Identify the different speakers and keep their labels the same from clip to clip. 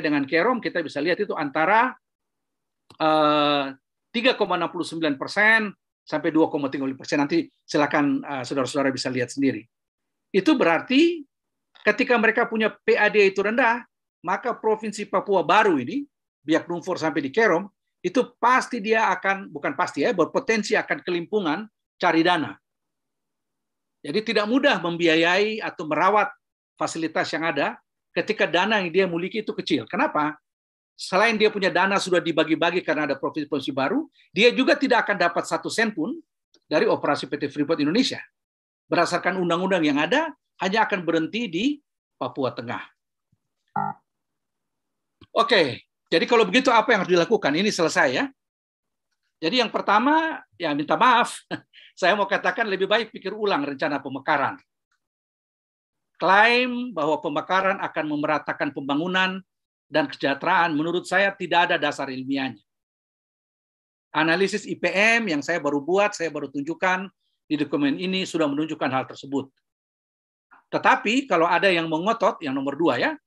Speaker 1: dengan Kerom kita bisa lihat itu antara 3,69 eh, persen sampai 2,35 persen. Nanti silakan eh, saudara-saudara bisa lihat sendiri. Itu berarti ketika mereka punya PAD itu rendah, maka provinsi Papua baru ini, biak Numfor sampai di Kerom, itu pasti dia akan, bukan pasti ya, berpotensi akan kelimpungan cari dana. Jadi tidak mudah membiayai atau merawat fasilitas yang ada ketika dana yang dia miliki itu kecil. Kenapa? Selain dia punya dana sudah dibagi-bagi karena ada provinsi-provinsi baru, dia juga tidak akan dapat satu sen pun dari operasi PT Freeport Indonesia. Berdasarkan undang-undang yang ada, hanya akan berhenti di Papua Tengah. Oke, jadi kalau begitu apa yang harus dilakukan? Ini selesai ya. Jadi yang pertama, ya minta maaf, saya mau katakan lebih baik pikir ulang rencana pemekaran klaim bahwa pembakaran akan memeratakan pembangunan dan kesejahteraan menurut saya tidak ada dasar ilmiahnya. Analisis IPM yang saya baru buat, saya baru tunjukkan di dokumen ini sudah menunjukkan hal tersebut. Tetapi kalau ada yang mengotot, yang nomor dua ya,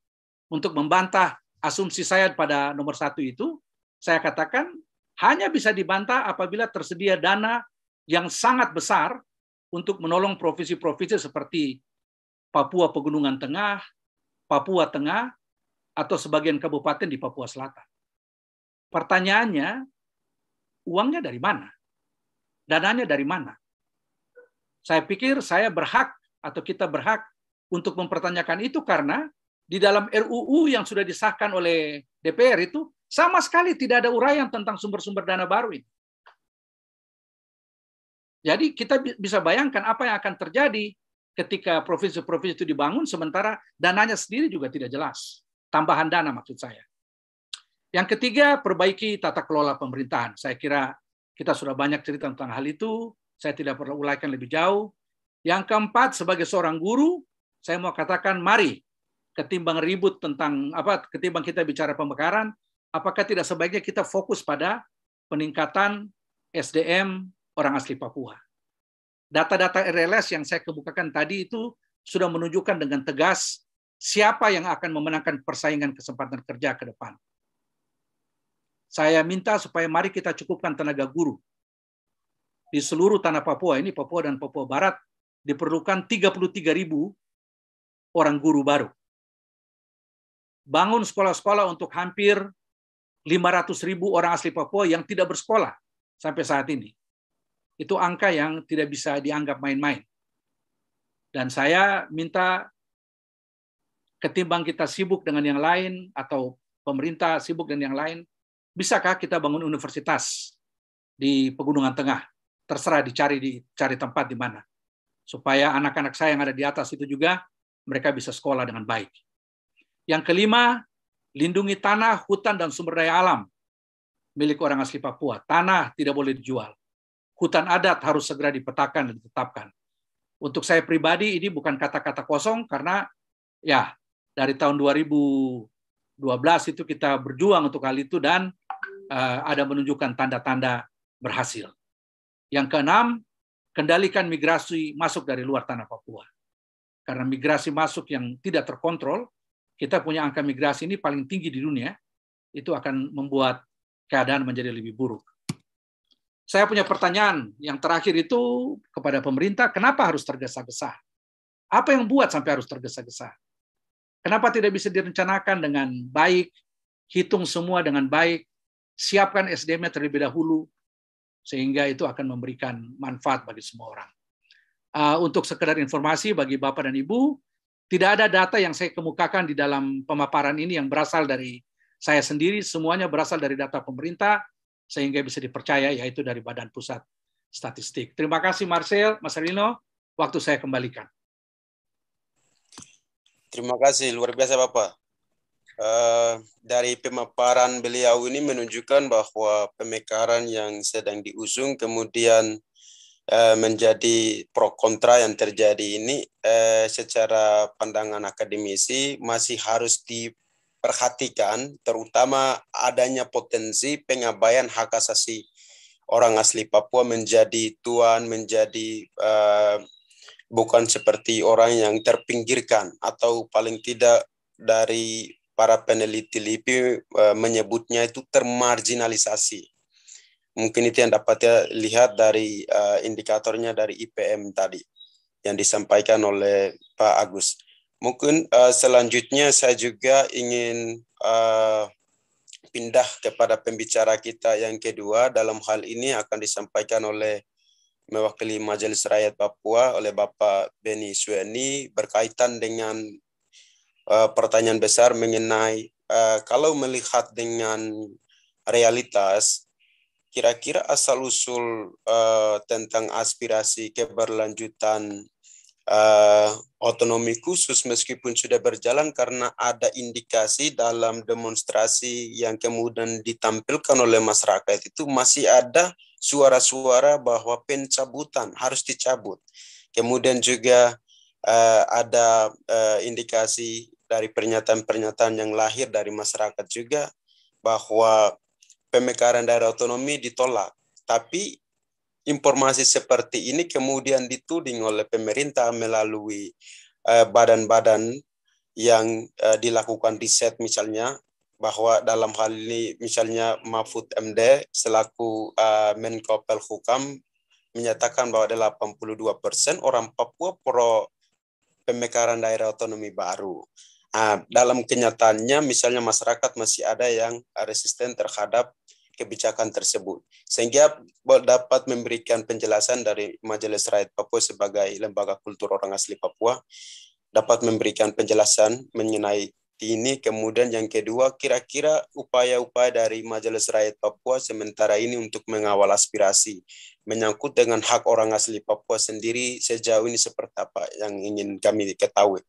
Speaker 1: untuk membantah asumsi saya pada nomor satu itu, saya katakan hanya bisa dibantah apabila tersedia dana yang sangat besar untuk menolong provinsi-provinsi seperti Papua Pegunungan Tengah, Papua Tengah, atau sebagian kabupaten di Papua Selatan. Pertanyaannya, uangnya dari mana? Dananya dari mana? Saya pikir saya berhak atau kita berhak untuk mempertanyakan itu karena di dalam RUU yang sudah disahkan oleh DPR itu sama sekali tidak ada uraian tentang sumber-sumber dana baru ini. Jadi kita bisa bayangkan apa yang akan terjadi ketika provinsi-provinsi itu dibangun, sementara dananya sendiri juga tidak jelas. Tambahan dana maksud saya. Yang ketiga, perbaiki tata kelola pemerintahan. Saya kira kita sudah banyak cerita tentang hal itu. Saya tidak perlu ulaikan lebih jauh. Yang keempat, sebagai seorang guru, saya mau katakan mari ketimbang ribut tentang apa ketimbang kita bicara pemekaran, apakah tidak sebaiknya kita fokus pada peningkatan SDM orang asli Papua data-data RLS yang saya kebukakan tadi itu sudah menunjukkan dengan tegas siapa yang akan memenangkan persaingan kesempatan kerja ke depan. Saya minta supaya mari kita cukupkan tenaga guru. Di seluruh tanah Papua, ini Papua dan Papua Barat, diperlukan 33 ribu orang guru baru. Bangun sekolah-sekolah untuk hampir 500 ribu orang asli Papua yang tidak bersekolah sampai saat ini itu angka yang tidak bisa dianggap main-main. Dan saya minta ketimbang kita sibuk dengan yang lain atau pemerintah sibuk dengan yang lain, bisakah kita bangun universitas di Pegunungan Tengah? Terserah dicari dicari tempat di mana. Supaya anak-anak saya yang ada di atas itu juga mereka bisa sekolah dengan baik. Yang kelima, lindungi tanah, hutan dan sumber daya alam milik orang asli Papua. Tanah tidak boleh dijual hutan adat harus segera dipetakan dan ditetapkan. Untuk saya pribadi ini bukan kata-kata kosong karena ya dari tahun 2012 itu kita berjuang untuk hal itu dan uh, ada menunjukkan tanda-tanda berhasil. Yang keenam, kendalikan migrasi masuk dari luar tanah Papua. Karena migrasi masuk yang tidak terkontrol, kita punya angka migrasi ini paling tinggi di dunia, itu akan membuat keadaan menjadi lebih buruk saya punya pertanyaan yang terakhir itu kepada pemerintah, kenapa harus tergesa-gesa? Apa yang buat sampai harus tergesa-gesa? Kenapa tidak bisa direncanakan dengan baik, hitung semua dengan baik, siapkan SDM-nya terlebih dahulu, sehingga itu akan memberikan manfaat bagi semua orang. Ah, untuk sekedar informasi bagi Bapak dan Ibu, tidak ada data yang saya kemukakan di dalam pemaparan ini yang berasal dari saya sendiri, semuanya berasal dari data pemerintah, sehingga bisa dipercaya yaitu dari Badan Pusat Statistik. Terima kasih Marcel, Mas Rino, waktu saya kembalikan.
Speaker 2: Terima kasih, luar biasa Bapak. Uh, dari pemaparan beliau ini menunjukkan bahwa pemekaran yang sedang diusung kemudian uh, menjadi pro kontra yang terjadi ini uh, secara pandangan akademisi masih harus di perhatikan terutama adanya potensi pengabaian hak asasi orang asli Papua menjadi tuan, menjadi uh, bukan seperti orang yang terpinggirkan atau paling tidak dari para peneliti LIPI uh, menyebutnya itu termarginalisasi. Mungkin itu yang dapat ya lihat dari uh, indikatornya dari IPM tadi yang disampaikan oleh Pak Agus. Mungkin uh, selanjutnya saya juga ingin uh, pindah kepada pembicara kita yang kedua. Dalam hal ini akan disampaikan oleh mewakili Majelis Rakyat Papua oleh Bapak Beni Sueni berkaitan dengan uh, pertanyaan besar mengenai uh, kalau melihat dengan realitas kira-kira asal-usul uh, tentang aspirasi keberlanjutan uh, otonomi khusus meskipun sudah berjalan karena ada indikasi dalam demonstrasi yang kemudian ditampilkan oleh masyarakat itu masih ada suara-suara bahwa pencabutan harus dicabut. Kemudian juga uh, ada uh, indikasi dari pernyataan-pernyataan yang lahir dari masyarakat juga bahwa pemekaran daerah otonomi ditolak. Tapi informasi seperti ini kemudian dituding oleh pemerintah melalui eh, badan-badan yang eh, dilakukan riset misalnya bahwa dalam hal ini misalnya Mahfud MD selaku uh, Menko Pelhukam menyatakan bahwa ada 82 persen orang Papua pro pemekaran daerah otonomi baru. Nah, dalam kenyataannya misalnya masyarakat masih ada yang resisten terhadap kebijakan tersebut. Sehingga dapat memberikan penjelasan dari Majelis Rakyat Papua sebagai lembaga kultur orang asli Papua, dapat memberikan penjelasan mengenai ini. Kemudian yang kedua, kira-kira upaya-upaya dari Majelis Rakyat Papua sementara ini untuk mengawal aspirasi menyangkut dengan hak orang asli Papua sendiri sejauh ini seperti apa yang ingin kami ketahui.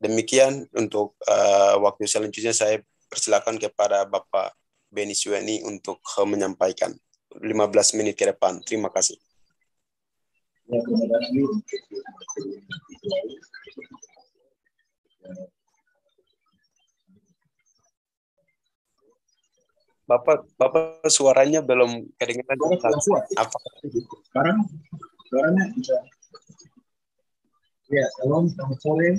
Speaker 2: Demikian untuk uh, waktu selanjutnya saya persilakan kepada Bapak Benny Sueni untuk eh, menyampaikan 15 menit ke depan. Terima kasih.
Speaker 3: Ya, terima kasih
Speaker 2: Bapak, Bapak suaranya belum kedengaran. Apa?
Speaker 3: Sekarang, suaranya bisa. Ya, salam, selamat sore.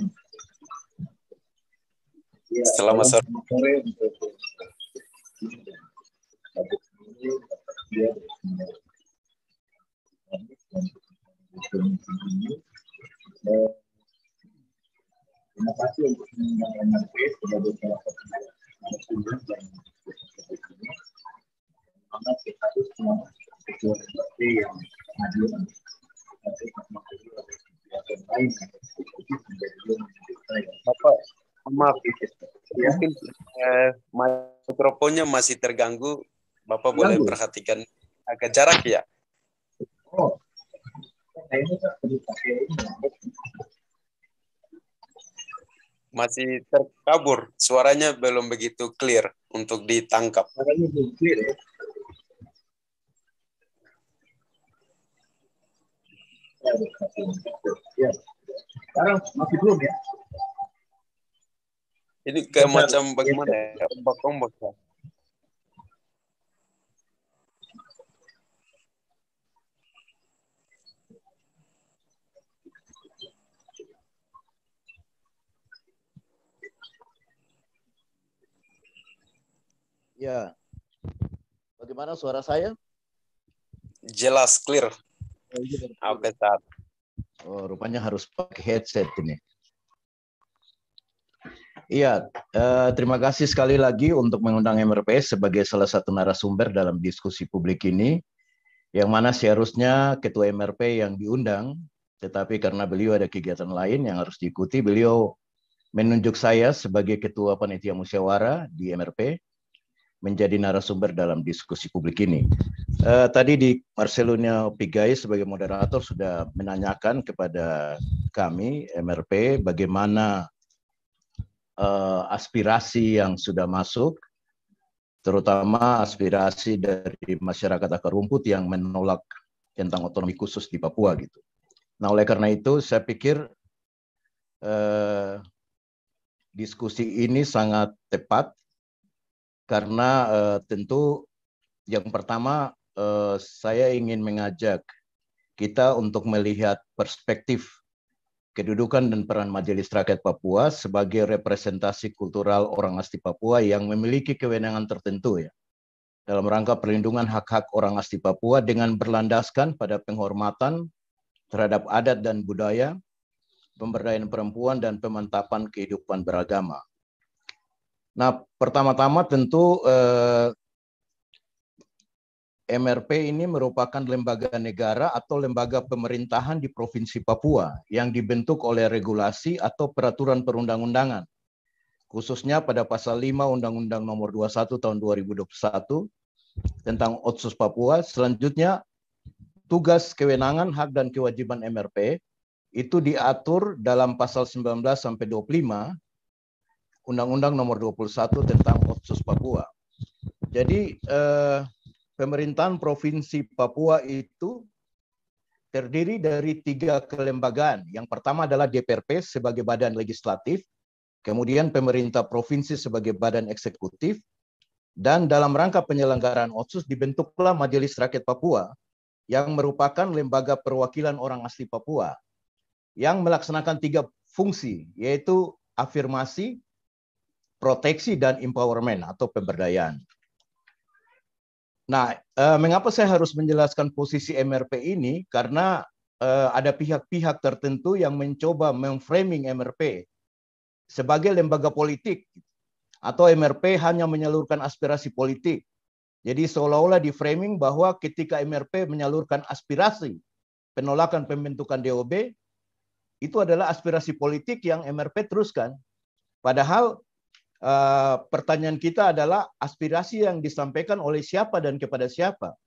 Speaker 3: Ya, selamat sore. Selamat sore Terima kasih untuk mengundang MRP sebagai salah satu narasumber dan karena kita harus ketua MRP yang hadir tapi karena ada lain Bapak, Maaf, mungkin eh,
Speaker 2: mikrofonnya masih terganggu. Bapak boleh perhatikan agak jarak ya. Oh. Masih terkabur, suaranya belum begitu clear untuk ditangkap.
Speaker 3: Ya. Ya, ya. sekarang masih belum ya ini kayak macam bagaimana ya? Ombak-ombak ya.
Speaker 4: Ya. Bagaimana suara saya? Jelas, clear. Oke, oh,
Speaker 5: iya,
Speaker 4: oh, rupanya harus pakai headset ini. Iya, eh, terima kasih sekali lagi untuk mengundang MRPS sebagai salah satu narasumber dalam diskusi publik ini, yang mana seharusnya Ketua MRP yang diundang, tetapi karena beliau ada kegiatan lain yang harus diikuti, beliau menunjuk saya sebagai Ketua Panitia Musyawarah di MRP menjadi narasumber dalam diskusi publik ini. Eh, tadi di Marcelino Pigai sebagai moderator sudah menanyakan kepada kami MRP bagaimana uh, aspirasi yang sudah masuk, terutama aspirasi dari masyarakat akar rumput yang menolak tentang otonomi khusus di Papua gitu. Nah, oleh karena itu saya pikir uh, diskusi ini sangat tepat karena uh, tentu yang pertama uh, saya ingin mengajak kita untuk melihat perspektif kedudukan dan peran Majelis Rakyat Papua sebagai representasi kultural orang asli Papua yang memiliki kewenangan tertentu ya dalam rangka perlindungan hak-hak orang asli Papua dengan berlandaskan pada penghormatan terhadap adat dan budaya, pemberdayaan perempuan dan pemantapan kehidupan beragama. Nah, pertama-tama tentu eh, MRP ini merupakan lembaga negara atau lembaga pemerintahan di Provinsi Papua yang dibentuk oleh regulasi atau peraturan perundang-undangan. Khususnya pada pasal 5 Undang-Undang Nomor 21 tahun 2021 tentang Otsus Papua, selanjutnya tugas, kewenangan, hak dan kewajiban MRP itu diatur dalam pasal 19 sampai 25 Undang-Undang Nomor 21 tentang Otsus Papua. Jadi eh, pemerintahan Provinsi Papua itu terdiri dari tiga kelembagaan. Yang pertama adalah DPRP sebagai badan legislatif, kemudian pemerintah provinsi sebagai badan eksekutif, dan dalam rangka penyelenggaraan otsus dibentuklah Majelis Rakyat Papua yang merupakan lembaga perwakilan orang asli Papua yang melaksanakan tiga fungsi, yaitu afirmasi, proteksi, dan empowerment atau pemberdayaan. Nah, eh, mengapa saya harus menjelaskan posisi MRP ini? Karena eh, ada pihak-pihak tertentu yang mencoba memframing MRP sebagai lembaga politik atau MRP hanya menyalurkan aspirasi politik. Jadi seolah-olah di framing bahwa ketika MRP menyalurkan aspirasi penolakan pembentukan DOB itu adalah aspirasi politik yang MRP teruskan. Padahal Eh, pertanyaan kita adalah aspirasi yang disampaikan oleh siapa dan kepada siapa.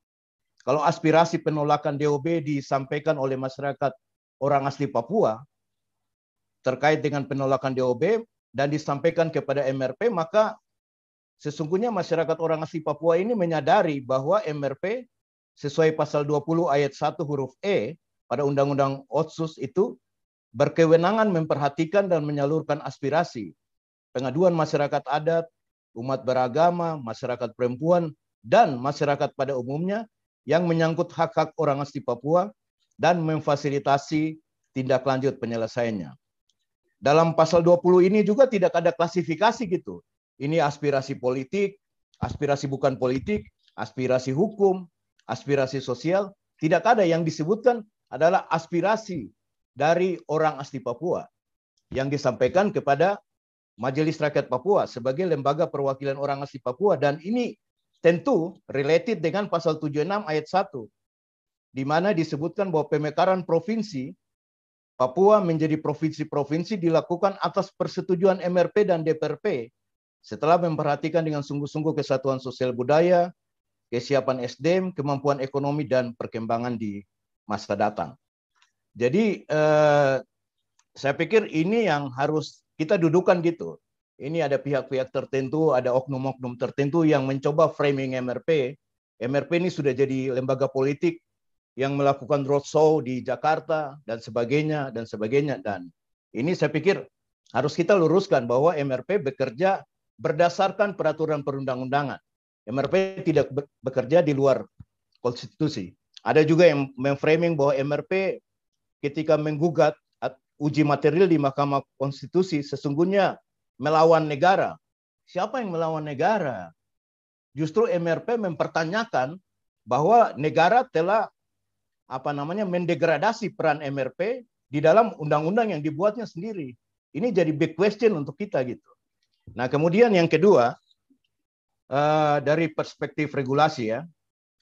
Speaker 4: Kalau aspirasi penolakan DOB disampaikan oleh masyarakat orang asli Papua terkait dengan penolakan DOB dan disampaikan kepada MRP, maka sesungguhnya masyarakat orang asli Papua ini menyadari bahwa MRP sesuai pasal 20 ayat 1 huruf E pada Undang-Undang Otsus itu berkewenangan memperhatikan dan menyalurkan aspirasi pengaduan masyarakat adat, umat beragama, masyarakat perempuan, dan masyarakat pada umumnya yang menyangkut hak-hak orang asli Papua dan memfasilitasi tindak lanjut penyelesaiannya. Dalam pasal 20 ini juga tidak ada klasifikasi gitu. Ini aspirasi politik, aspirasi bukan politik, aspirasi hukum, aspirasi sosial, tidak ada yang disebutkan adalah aspirasi dari orang asli Papua yang disampaikan kepada Majelis Rakyat Papua sebagai lembaga perwakilan orang asli Papua dan ini tentu related dengan pasal 76 ayat 1 di mana disebutkan bahwa pemekaran provinsi Papua menjadi provinsi-provinsi dilakukan atas persetujuan MRP dan DPRP setelah memperhatikan dengan sungguh-sungguh kesatuan sosial budaya, kesiapan SDM, kemampuan ekonomi dan perkembangan di masa datang. Jadi eh, saya pikir ini yang harus kita dudukan gitu. Ini ada pihak-pihak tertentu, ada oknum-oknum tertentu yang mencoba framing MRP. MRP ini sudah jadi lembaga politik yang melakukan roadshow di Jakarta dan sebagainya dan sebagainya dan ini saya pikir harus kita luruskan bahwa MRP bekerja berdasarkan peraturan perundang-undangan. MRP tidak bekerja di luar konstitusi. Ada juga yang memframing bahwa MRP ketika menggugat uji material di Mahkamah Konstitusi sesungguhnya melawan negara. Siapa yang melawan negara? Justru MRP mempertanyakan bahwa negara telah apa namanya mendegradasi peran MRP di dalam undang-undang yang dibuatnya sendiri. Ini jadi big question untuk kita gitu. Nah, kemudian yang kedua eh, dari perspektif regulasi ya,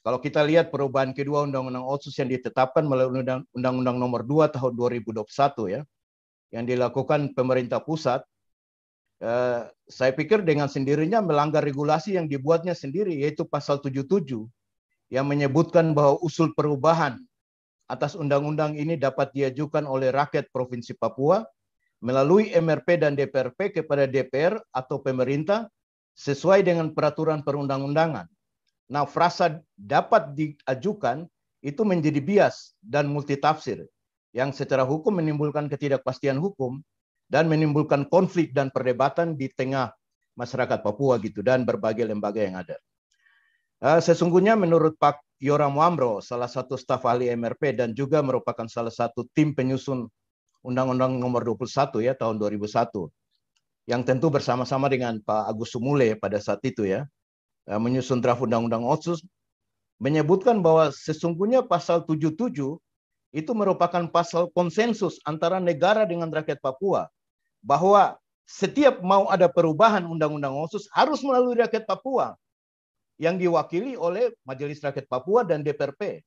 Speaker 4: kalau kita lihat perubahan kedua Undang-Undang Otsus yang ditetapkan melalui Undang-Undang Nomor 2 Tahun 2021 ya, yang dilakukan pemerintah pusat, eh, saya pikir dengan sendirinya melanggar regulasi yang dibuatnya sendiri, yaitu Pasal 77 yang menyebutkan bahwa usul perubahan atas undang-undang ini dapat diajukan oleh rakyat Provinsi Papua melalui MRP dan DPRP kepada DPR atau pemerintah sesuai dengan peraturan perundang-undangan Nah, frasa dapat diajukan itu menjadi bias dan multitafsir yang secara hukum menimbulkan ketidakpastian hukum dan menimbulkan konflik dan perdebatan di tengah masyarakat Papua gitu dan berbagai lembaga yang ada. Eh, sesungguhnya menurut Pak Yoram Wamro, salah satu staf ahli MRP dan juga merupakan salah satu tim penyusun Undang-Undang Nomor 21 ya tahun 2001 yang tentu bersama-sama dengan Pak Agus Sumule pada saat itu ya Eh, menyusun draft undang-undang otsus menyebutkan bahwa sesungguhnya pasal 77 itu merupakan pasal konsensus antara negara dengan rakyat Papua bahwa setiap mau ada perubahan undang-undang otsus harus melalui rakyat Papua yang diwakili oleh Majelis Rakyat Papua dan DPRP.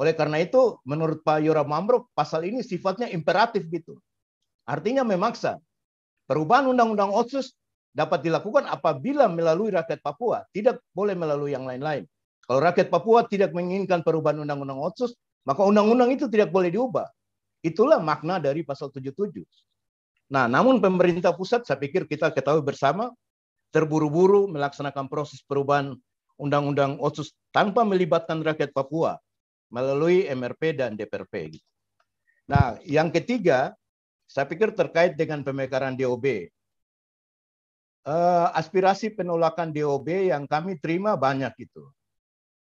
Speaker 4: Oleh karena itu, menurut Pak Yura Mamruk, pasal ini sifatnya imperatif gitu. Artinya memaksa. Perubahan undang-undang otsus dapat dilakukan apabila melalui rakyat Papua, tidak boleh melalui yang lain-lain. Kalau rakyat Papua tidak menginginkan perubahan undang-undang otsus, maka undang-undang itu tidak boleh diubah. Itulah makna dari pasal 77. Nah, namun pemerintah pusat saya pikir kita ketahui bersama terburu-buru melaksanakan proses perubahan undang-undang otsus tanpa melibatkan rakyat Papua melalui MRP dan DPRP. Nah, yang ketiga, saya pikir terkait dengan pemekaran DOB uh, aspirasi penolakan DOB yang kami terima banyak itu.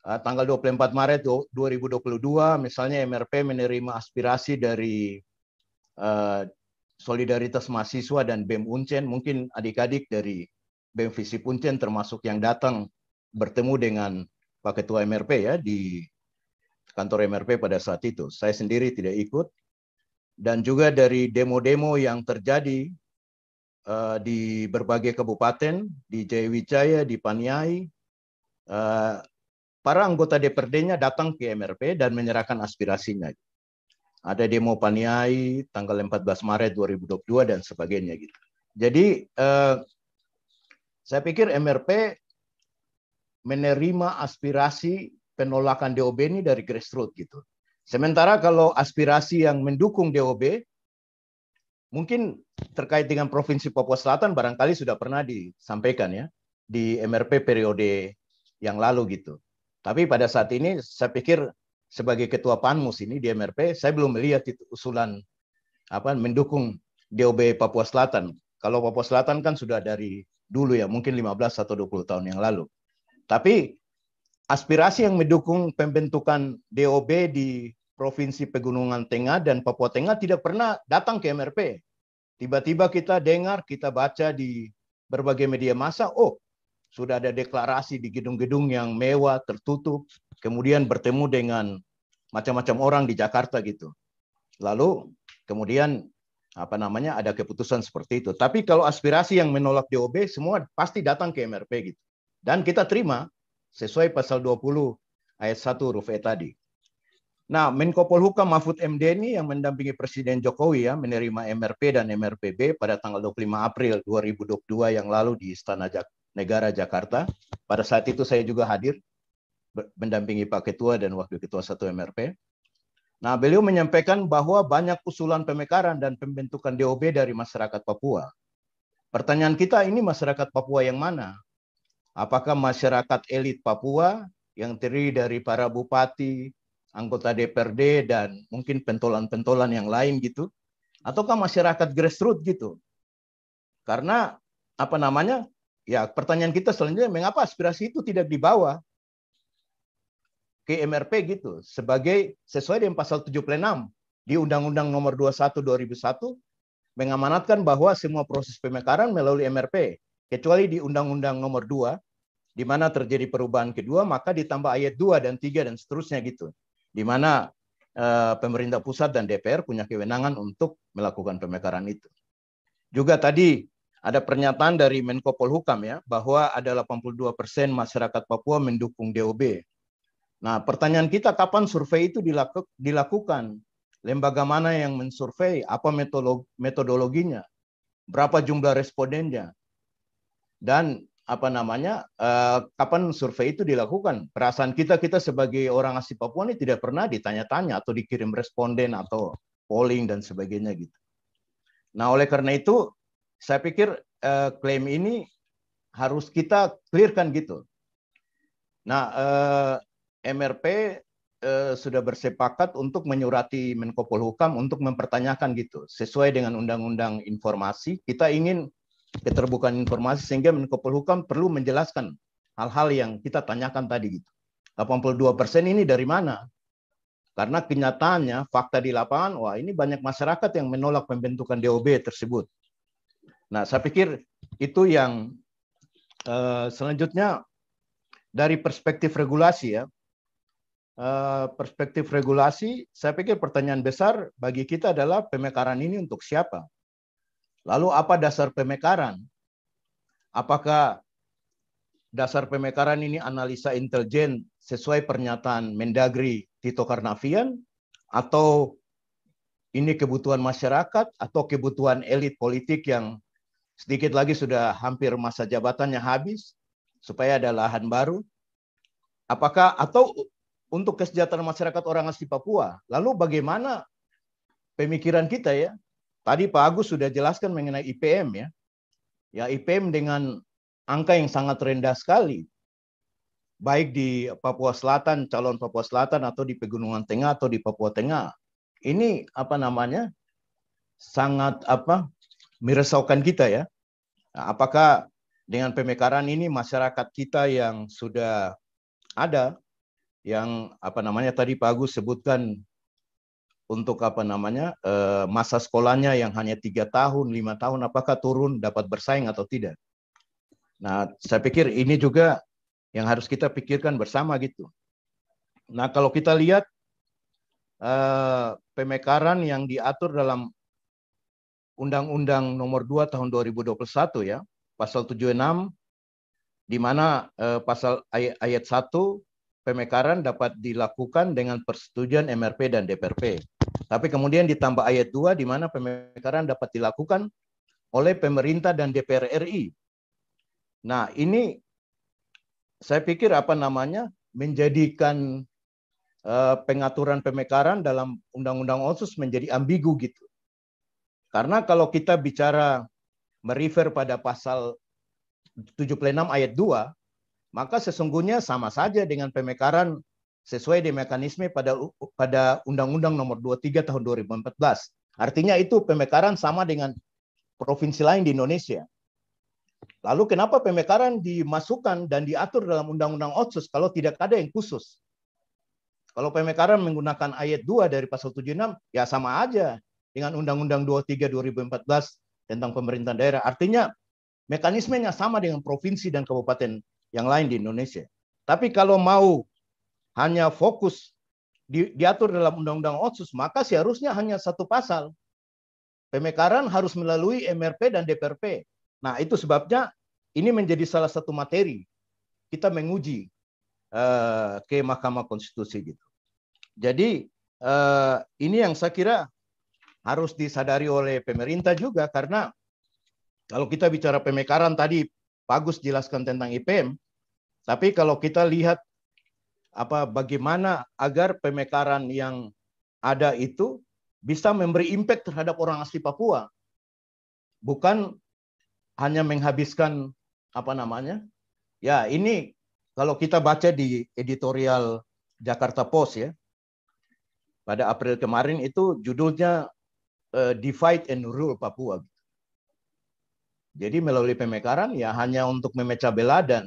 Speaker 4: Uh, tanggal 24 Maret 2022 misalnya MRP menerima aspirasi dari uh, Solidaritas Mahasiswa dan BEM Uncen, mungkin adik-adik dari BEM Visi Uncen termasuk yang datang bertemu dengan Pak Ketua MRP ya di kantor MRP pada saat itu. Saya sendiri tidak ikut dan juga dari demo-demo yang terjadi Eh, di berbagai kabupaten, di Jayawijaya, di Paniai. Eh, para anggota DPRD-nya datang ke MRP dan menyerahkan aspirasinya. Ada demo Paniai tanggal 14 Maret 2022 dan sebagainya gitu. Jadi eh, saya pikir MRP menerima aspirasi penolakan DOB ini dari grassroots gitu. Sementara kalau aspirasi yang mendukung DOB Mungkin terkait dengan Provinsi Papua Selatan barangkali sudah pernah disampaikan ya di MRP periode yang lalu gitu. Tapi pada saat ini saya pikir sebagai ketua Panmus ini di MRP saya belum melihat itu usulan apa mendukung DOB Papua Selatan. Kalau Papua Selatan kan sudah dari dulu ya, mungkin 15 atau 20 tahun yang lalu. Tapi aspirasi yang mendukung pembentukan DOB di Provinsi Pegunungan Tengah dan Papua Tengah tidak pernah datang ke MRP. Tiba-tiba kita dengar, kita baca di berbagai media massa, oh sudah ada deklarasi di gedung-gedung yang mewah, tertutup, kemudian bertemu dengan macam-macam orang di Jakarta gitu. Lalu kemudian apa namanya ada keputusan seperti itu. Tapi kalau aspirasi yang menolak DOB semua pasti datang ke MRP gitu. Dan kita terima sesuai pasal 20 ayat 1 huruf E tadi. Nah, Menko Polhukam Mahfud MD ini yang mendampingi Presiden Jokowi ya menerima MRP dan MRPB pada tanggal 25 April 2022 yang lalu di Istana Negara Jakarta. Pada saat itu saya juga hadir mendampingi Pak Ketua dan Wakil Ketua satu MRP. Nah, beliau menyampaikan bahwa banyak usulan pemekaran dan pembentukan DOB dari masyarakat Papua. Pertanyaan kita ini masyarakat Papua yang mana? Apakah masyarakat elit Papua yang terdiri dari para bupati, anggota DPRD dan mungkin pentolan-pentolan yang lain gitu ataukah masyarakat grassroots gitu karena apa namanya ya pertanyaan kita selanjutnya mengapa aspirasi itu tidak dibawa ke MRP gitu sebagai sesuai dengan pasal 76 di Undang-Undang Nomor 21 2001 mengamanatkan bahwa semua proses pemekaran melalui MRP kecuali di Undang-Undang Nomor 2 di mana terjadi perubahan kedua maka ditambah ayat 2 dan 3 dan seterusnya gitu di mana eh, pemerintah pusat dan DPR punya kewenangan untuk melakukan pemekaran itu. Juga tadi ada pernyataan dari Menko Polhukam ya bahwa ada 82 persen masyarakat Papua mendukung DOB. Nah, pertanyaan kita kapan survei itu dilakukan? Lembaga mana yang mensurvei? Apa metodologinya? Berapa jumlah respondennya? Dan apa namanya eh, kapan survei itu dilakukan perasaan kita kita sebagai orang asli Papua ini tidak pernah ditanya-tanya atau dikirim responden atau polling dan sebagainya gitu nah oleh karena itu saya pikir eh, klaim ini harus kita clearkan gitu nah eh, MRP sudah bersepakat untuk menyurati Menko Polhukam untuk mempertanyakan gitu sesuai dengan undang-undang informasi kita ingin keterbukaan informasi sehingga Menko Polhukam perlu menjelaskan hal-hal yang kita tanyakan tadi gitu. 82 persen ini dari mana? Karena kenyataannya fakta di lapangan, wah ini banyak masyarakat yang menolak pembentukan DOB tersebut. Nah, saya pikir itu yang uh, selanjutnya dari perspektif regulasi ya. Uh, perspektif regulasi, saya pikir pertanyaan besar bagi kita adalah pemekaran ini untuk siapa? Lalu apa dasar pemekaran? Apakah dasar pemekaran ini analisa intelijen sesuai pernyataan Mendagri Tito Karnavian atau ini kebutuhan masyarakat atau kebutuhan elit politik yang sedikit lagi sudah hampir masa jabatannya habis supaya ada lahan baru? Apakah atau untuk kesejahteraan masyarakat orang asli Papua? Lalu bagaimana pemikiran kita ya Tadi Pak Agus sudah jelaskan mengenai IPM ya. Ya IPM dengan angka yang sangat rendah sekali. Baik di Papua Selatan, calon Papua Selatan atau di Pegunungan Tengah atau di Papua Tengah. Ini apa namanya? sangat apa? meresahkan kita ya. Nah, apakah dengan pemekaran ini masyarakat kita yang sudah ada yang apa namanya tadi Pak Agus sebutkan untuk apa namanya eh, masa sekolahnya yang hanya tiga tahun lima tahun apakah turun dapat bersaing atau tidak nah saya pikir ini juga yang harus kita pikirkan bersama gitu nah kalau kita lihat eh, pemekaran yang diatur dalam Undang-Undang Nomor 2 Tahun 2021 ya pasal 76 di mana eh, pasal ayat, ayat 1 pemekaran dapat dilakukan dengan persetujuan MRP dan DPRP. Tapi kemudian ditambah ayat 2 di mana pemekaran dapat dilakukan oleh pemerintah dan DPR RI. Nah, ini saya pikir apa namanya menjadikan eh, pengaturan pemekaran dalam undang-undang otsus menjadi ambigu gitu. Karena kalau kita bicara merefer pada pasal 76 ayat 2, maka sesungguhnya sama saja dengan pemekaran sesuai dengan mekanisme pada pada Undang-Undang Nomor 23 Tahun 2014. Artinya itu pemekaran sama dengan provinsi lain di Indonesia. Lalu kenapa pemekaran dimasukkan dan diatur dalam Undang-Undang Otsus kalau tidak ada yang khusus? Kalau pemekaran menggunakan ayat 2 dari pasal 76, ya sama aja dengan Undang-Undang 23 2014 tentang pemerintahan daerah. Artinya mekanismenya sama dengan provinsi dan kabupaten yang lain di Indonesia. Tapi kalau mau hanya fokus di, diatur dalam undang-undang otsus, maka seharusnya hanya satu pasal. Pemekaran harus melalui MRP dan DPRP. Nah, itu sebabnya ini menjadi salah satu materi kita menguji uh, ke Mahkamah Konstitusi gitu. Jadi uh, ini yang saya kira harus disadari oleh pemerintah juga karena kalau kita bicara pemekaran tadi Bagus jelaskan tentang IPM, tapi kalau kita lihat apa bagaimana agar pemekaran yang ada itu bisa memberi impact terhadap orang asli Papua. Bukan hanya menghabiskan apa namanya? Ya, ini kalau kita baca di editorial Jakarta Post ya. Pada April kemarin itu judulnya uh, Divide and Rule Papua. Jadi melalui pemekaran ya hanya untuk memecah belah dan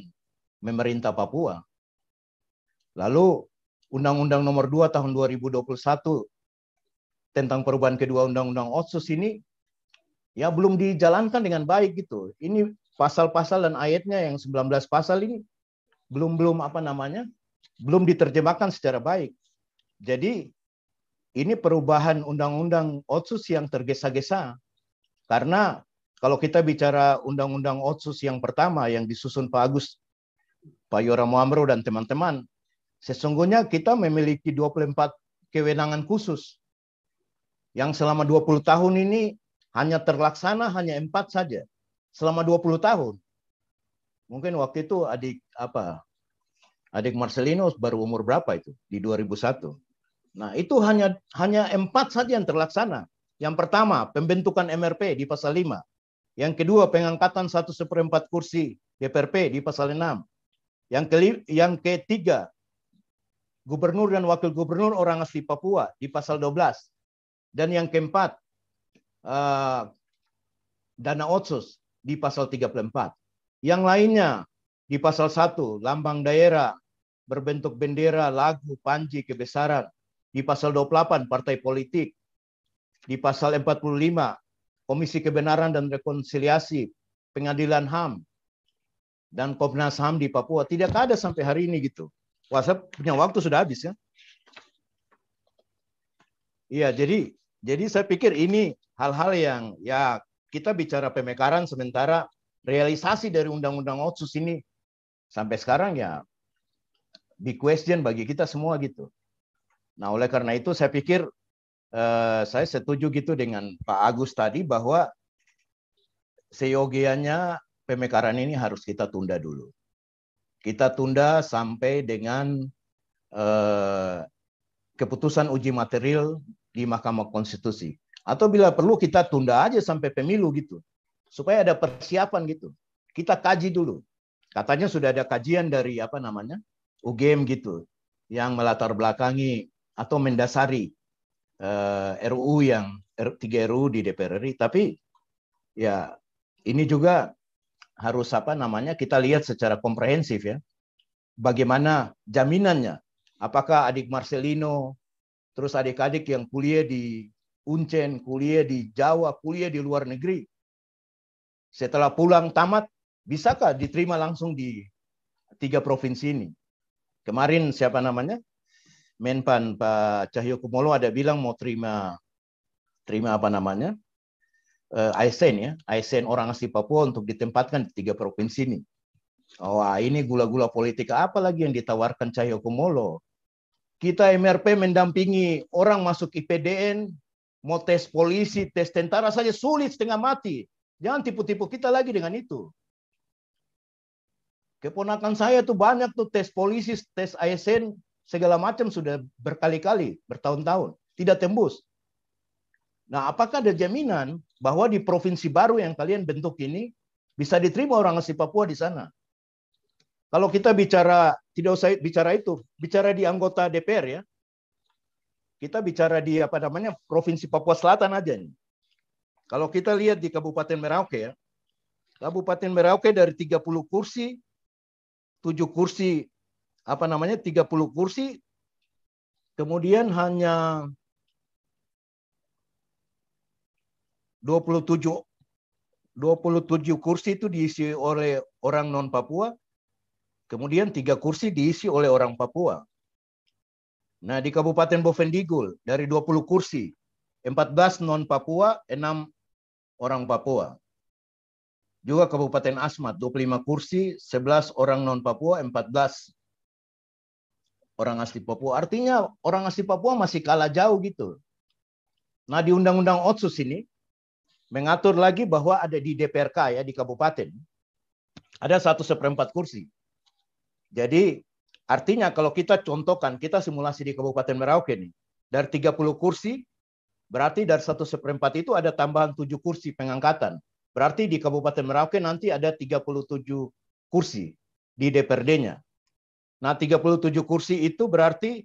Speaker 4: memerintah Papua. Lalu Undang-Undang Nomor 2 Tahun 2021 tentang perubahan kedua Undang-Undang Otsus ini ya belum dijalankan dengan baik gitu. Ini pasal-pasal dan ayatnya yang 19 pasal ini belum belum apa namanya? belum diterjemahkan secara baik. Jadi ini perubahan undang-undang Otsus yang tergesa-gesa. Karena kalau kita bicara undang-undang Otsus yang pertama yang disusun Pak Agus, Pak Yoramu Amro dan teman-teman, Sesungguhnya kita memiliki 24 kewenangan khusus yang selama 20 tahun ini hanya terlaksana hanya empat saja selama 20 tahun. Mungkin waktu itu adik apa adik Marcelino baru umur berapa itu di 2001. Nah itu hanya hanya empat saja yang terlaksana. Yang pertama pembentukan MRP di pasal 5. Yang kedua pengangkatan satu seperempat kursi DPRP di pasal 6. Yang, ke, yang ketiga gubernur dan wakil gubernur orang asli Papua di pasal 12. Dan yang keempat, uh, dana otsus di pasal 34. Yang lainnya di pasal 1, lambang daerah berbentuk bendera, lagu, panji, kebesaran. Di pasal 28, partai politik. Di pasal 45, Komisi Kebenaran dan Rekonsiliasi, Pengadilan HAM, dan Komnas HAM di Papua. Tidak ada sampai hari ini gitu. WhatsApp punya waktu sudah habis ya. Iya, jadi jadi saya pikir ini hal-hal yang ya kita bicara pemekaran sementara realisasi dari undang-undang otsus ini sampai sekarang ya big question bagi kita semua gitu. Nah, oleh karena itu saya pikir eh, saya setuju gitu dengan Pak Agus tadi bahwa seyogianya pemekaran ini harus kita tunda dulu kita tunda sampai dengan eh, keputusan uji material di Mahkamah Konstitusi. Atau bila perlu kita tunda aja sampai pemilu gitu. Supaya ada persiapan gitu. Kita kaji dulu. Katanya sudah ada kajian dari apa namanya? UGM gitu yang melatar belakangi atau mendasari uh, eh, RUU yang tiga RUU di DPR RI. Tapi ya ini juga harus apa namanya kita lihat secara komprehensif ya. Bagaimana jaminannya? Apakah adik Marcelino, terus adik-adik yang kuliah di Uncen, kuliah di Jawa, kuliah di luar negeri, setelah pulang tamat, bisakah diterima langsung di tiga provinsi ini? Kemarin siapa namanya? Menpan Pak Cahyokumolo ada bilang mau terima terima apa namanya? Eh, ASN ya, ASN orang asli Papua untuk ditempatkan di tiga provinsi ini. Wah, ini gula-gula politik apa lagi yang ditawarkan Cahyo Cahyokumolo? Kita MRP mendampingi orang masuk IPDN, mau tes polisi, tes tentara saja sulit setengah mati. Jangan tipu-tipu kita lagi dengan itu. Keponakan saya tuh banyak tuh tes polisi, tes ASN, segala macam sudah berkali-kali, bertahun-tahun. Tidak tembus. Nah, apakah ada jaminan bahwa di provinsi baru yang kalian bentuk ini bisa diterima orang asli Papua di sana? Kalau kita bicara tidak usah bicara itu, bicara di anggota DPR ya. Kita bicara di apa namanya provinsi Papua Selatan aja nih. Kalau kita lihat di Kabupaten Merauke ya, Kabupaten Merauke dari 30 kursi, 7 kursi apa namanya 30 kursi, kemudian hanya 27 27 kursi itu diisi oleh orang non Papua, kemudian tiga kursi diisi oleh orang Papua. Nah, di Kabupaten Bovendigul dari 20 kursi, 14 non Papua, 6 orang Papua. Juga Kabupaten Asmat 25 kursi, 11 orang non Papua, 14 orang asli Papua. Artinya orang asli Papua masih kalah jauh gitu. Nah, di Undang-Undang Otsus ini mengatur lagi bahwa ada di DPRK ya di kabupaten ada satu seperempat kursi. Jadi artinya kalau kita contohkan kita simulasi di Kabupaten Merauke nih dari 30 kursi berarti dari satu seperempat itu ada tambahan tujuh kursi pengangkatan. Berarti di Kabupaten Merauke nanti ada 37 kursi di DPRD-nya. Nah, 37 kursi itu berarti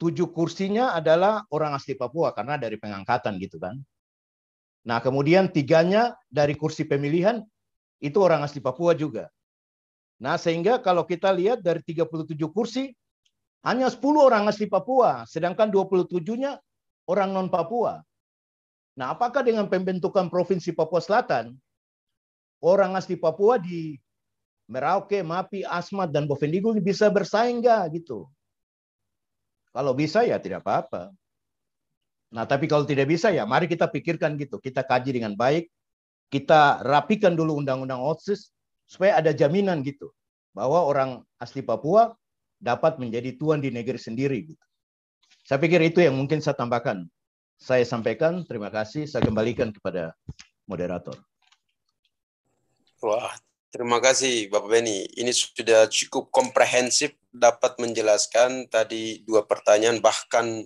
Speaker 4: tujuh kursinya adalah orang asli Papua karena dari pengangkatan gitu kan. Nah, kemudian tiganya dari kursi pemilihan itu orang asli Papua juga. Nah, sehingga kalau kita lihat dari 37 kursi, hanya 10 orang asli Papua, sedangkan 27-nya orang non-Papua. Nah, apakah dengan pembentukan Provinsi Papua Selatan, orang asli Papua di Merauke, Mapi, Asmat, dan Bovendigul bisa bersaing nggak gitu? Kalau bisa ya tidak apa-apa. Nah, tapi kalau tidak bisa ya mari kita pikirkan gitu. Kita kaji dengan baik, kita rapikan dulu undang-undang OSIS supaya ada jaminan gitu bahwa orang asli Papua dapat menjadi tuan di negeri sendiri gitu. Saya pikir itu yang mungkin saya tambahkan. Saya sampaikan, terima kasih. Saya kembalikan kepada moderator.
Speaker 2: Wah, terima kasih Bapak Beni. Ini sudah cukup komprehensif dapat menjelaskan tadi dua pertanyaan bahkan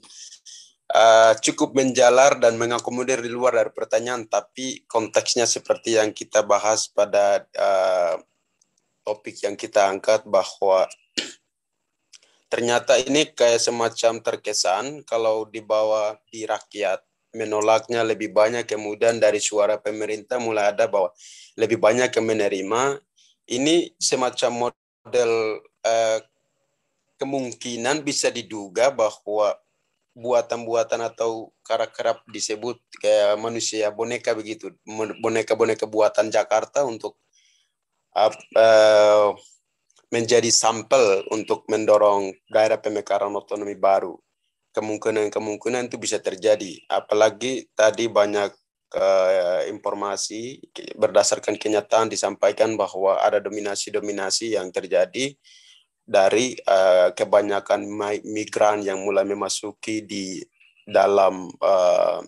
Speaker 2: uh, cukup menjalar dan mengakomodir di luar dari pertanyaan, tapi konteksnya seperti yang kita bahas pada uh, topik yang kita angkat bahwa ternyata ini kayak semacam terkesan kalau dibawa di rakyat menolaknya lebih banyak kemudian dari suara pemerintah mulai ada bahwa lebih banyak yang menerima ini semacam model eh, kemungkinan bisa diduga bahwa buatan-buatan atau kerap-kerap disebut kayak manusia boneka begitu boneka-boneka buatan Jakarta untuk uh, uh, menjadi sampel untuk mendorong daerah pemekaran otonomi baru kemungkinan-kemungkinan itu bisa terjadi apalagi tadi banyak uh, informasi berdasarkan kenyataan disampaikan bahwa ada dominasi-dominasi yang terjadi dari uh, kebanyakan migran yang mulai memasuki di dalam uh,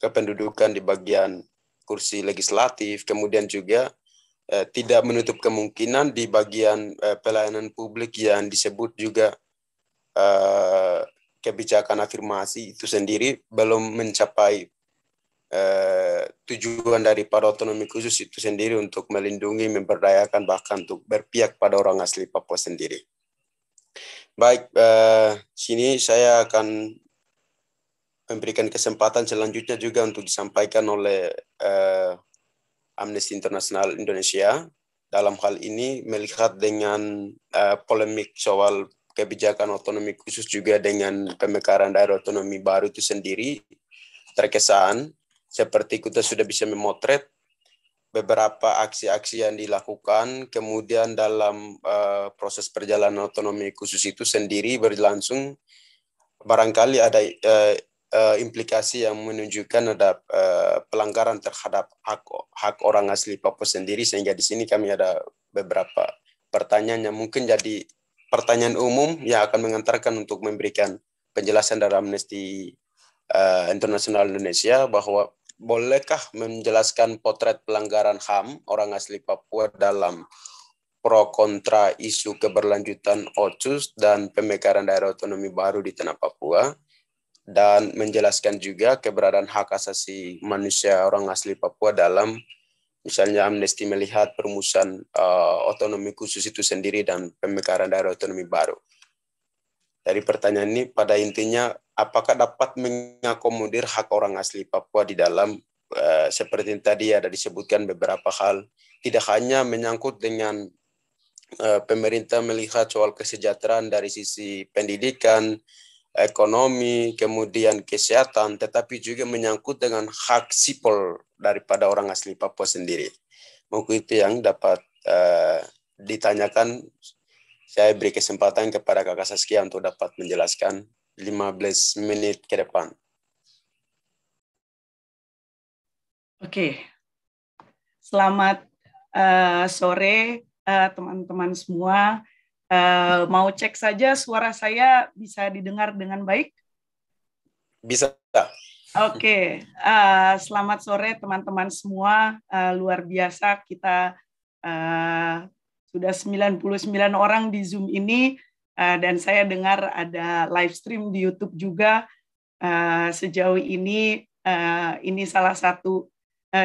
Speaker 2: kependudukan di bagian kursi legislatif, kemudian juga uh, tidak menutup kemungkinan di bagian uh, pelayanan publik yang disebut juga uh, kebijakan afirmasi itu sendiri belum mencapai uh, tujuan dari para otonomi khusus itu sendiri untuk melindungi, memberdayakan bahkan untuk berpihak pada orang asli Papua sendiri. Baik, uh, sini saya akan memberikan kesempatan selanjutnya juga untuk disampaikan oleh uh, Amnesty International Indonesia dalam hal ini melihat dengan uh, polemik soal kebijakan otonomi khusus juga dengan pemekaran daerah otonomi baru itu sendiri terkesan seperti kita sudah bisa memotret beberapa aksi-aksi yang dilakukan, kemudian dalam uh, proses perjalanan otonomi khusus itu sendiri berlangsung, barangkali ada uh, uh, implikasi yang menunjukkan ada uh, pelanggaran terhadap hak hak orang asli Papua sendiri, sehingga di sini kami ada beberapa pertanyaan yang mungkin jadi pertanyaan umum yang akan mengantarkan untuk memberikan penjelasan dari Amnesty uh, Internasional Indonesia bahwa bolehkah menjelaskan potret pelanggaran HAM orang asli Papua dalam pro kontra isu keberlanjutan OCUS dan pemekaran daerah otonomi baru di tanah Papua dan menjelaskan juga keberadaan hak asasi manusia orang asli Papua dalam misalnya amnesti melihat perumusan uh, otonomi khusus itu sendiri dan pemekaran daerah otonomi baru dari pertanyaan ini pada intinya apakah dapat mengakomodir hak orang asli Papua di dalam uh, seperti yang tadi ada disebutkan beberapa hal tidak hanya menyangkut dengan uh, pemerintah melihat soal kesejahteraan dari sisi pendidikan, ekonomi, kemudian kesehatan, tetapi juga menyangkut dengan hak sipol daripada orang asli Papua sendiri. Mungkin itu yang dapat uh, ditanyakan saya beri kesempatan kepada Kakak Saskia untuk dapat menjelaskan 15 menit ke depan.
Speaker 6: Oke, selamat uh, sore eh, teman-teman uh, semua. Uh, mau cek saja suara saya bisa didengar dengan baik? Bisa. Oke, okay. uh, selamat sore teman-teman semua. Uh, luar biasa kita uh, sudah 99 orang di Zoom ini eh, dan saya dengar ada live stream di YouTube juga. Eh, sejauh ini eh, ini salah satu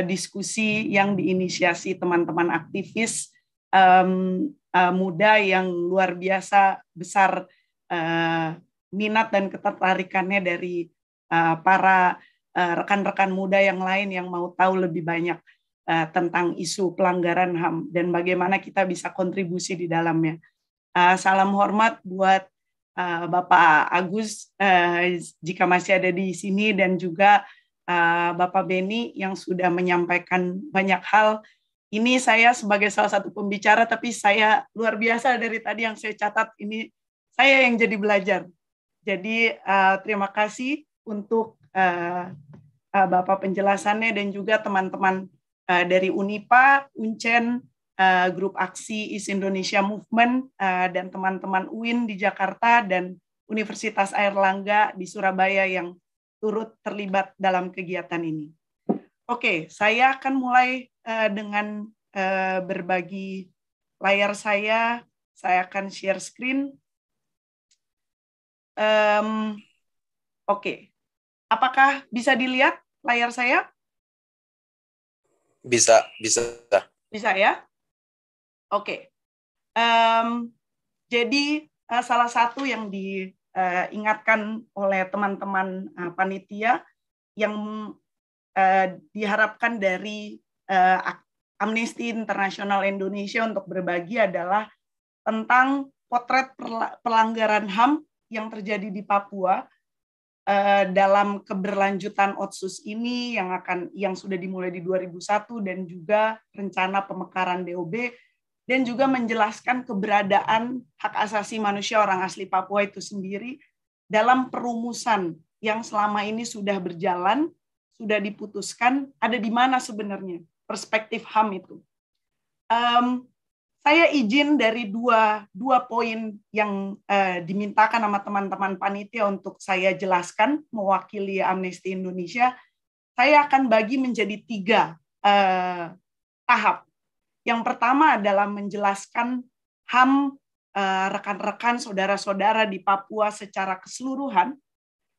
Speaker 6: diskusi yang diinisiasi teman-teman aktivis muda yang luar biasa besar minat dan ketertarikannya dari para rekan-rekan muda yang lain yang mau tahu lebih banyak. Eh, tentang isu pelanggaran HAM dan bagaimana kita bisa kontribusi di dalamnya. Eh, salam hormat buat eh, Bapak Agus jika masih ada di sini dan juga Bapak Beni yang sudah menyampaikan banyak hal. Ini saya sebagai salah satu pembicara, tapi saya luar biasa dari tadi yang saya catat ini saya yang jadi belajar. Jadi terima kasih untuk Bapak penjelasannya dan juga teman-teman Eh, dari Unipa, Uncen, eh, Grup Aksi Is Indonesia Movement, eh, dan teman-teman UIN di Jakarta dan Universitas Airlangga di Surabaya yang turut terlibat dalam kegiatan ini. Oke, saya akan mulai dengan berbagi layar saya. Saya akan share screen. Um, Oke, okay. apakah bisa dilihat layar saya?
Speaker 3: Bisa, bisa.
Speaker 6: Bisa ya? Oke. Okay. Um, jadi uh, salah satu yang diingatkan eh, uh, oleh teman-teman uh, panitia yang uh, diharapkan dari uh, Amnesty Internasional Indonesia untuk berbagi adalah tentang potret pelanggaran HAM yang terjadi di Papua Eh, dalam keberlanjutan Otsus ini yang akan yang sudah dimulai di 2001 dan juga rencana pemekaran DOB dan juga menjelaskan keberadaan hak asasi manusia orang asli Papua itu sendiri dalam perumusan yang selama ini sudah berjalan, sudah diputuskan, ada di mana sebenarnya perspektif HAM itu saya izin dari dua, dua poin yang uh, dimintakan sama teman-teman panitia untuk saya jelaskan mewakili Amnesty Indonesia. Saya akan bagi menjadi tiga uh, tahap. Yang pertama adalah menjelaskan HAM uh, eh, rekan-rekan saudara-saudara di Papua secara keseluruhan.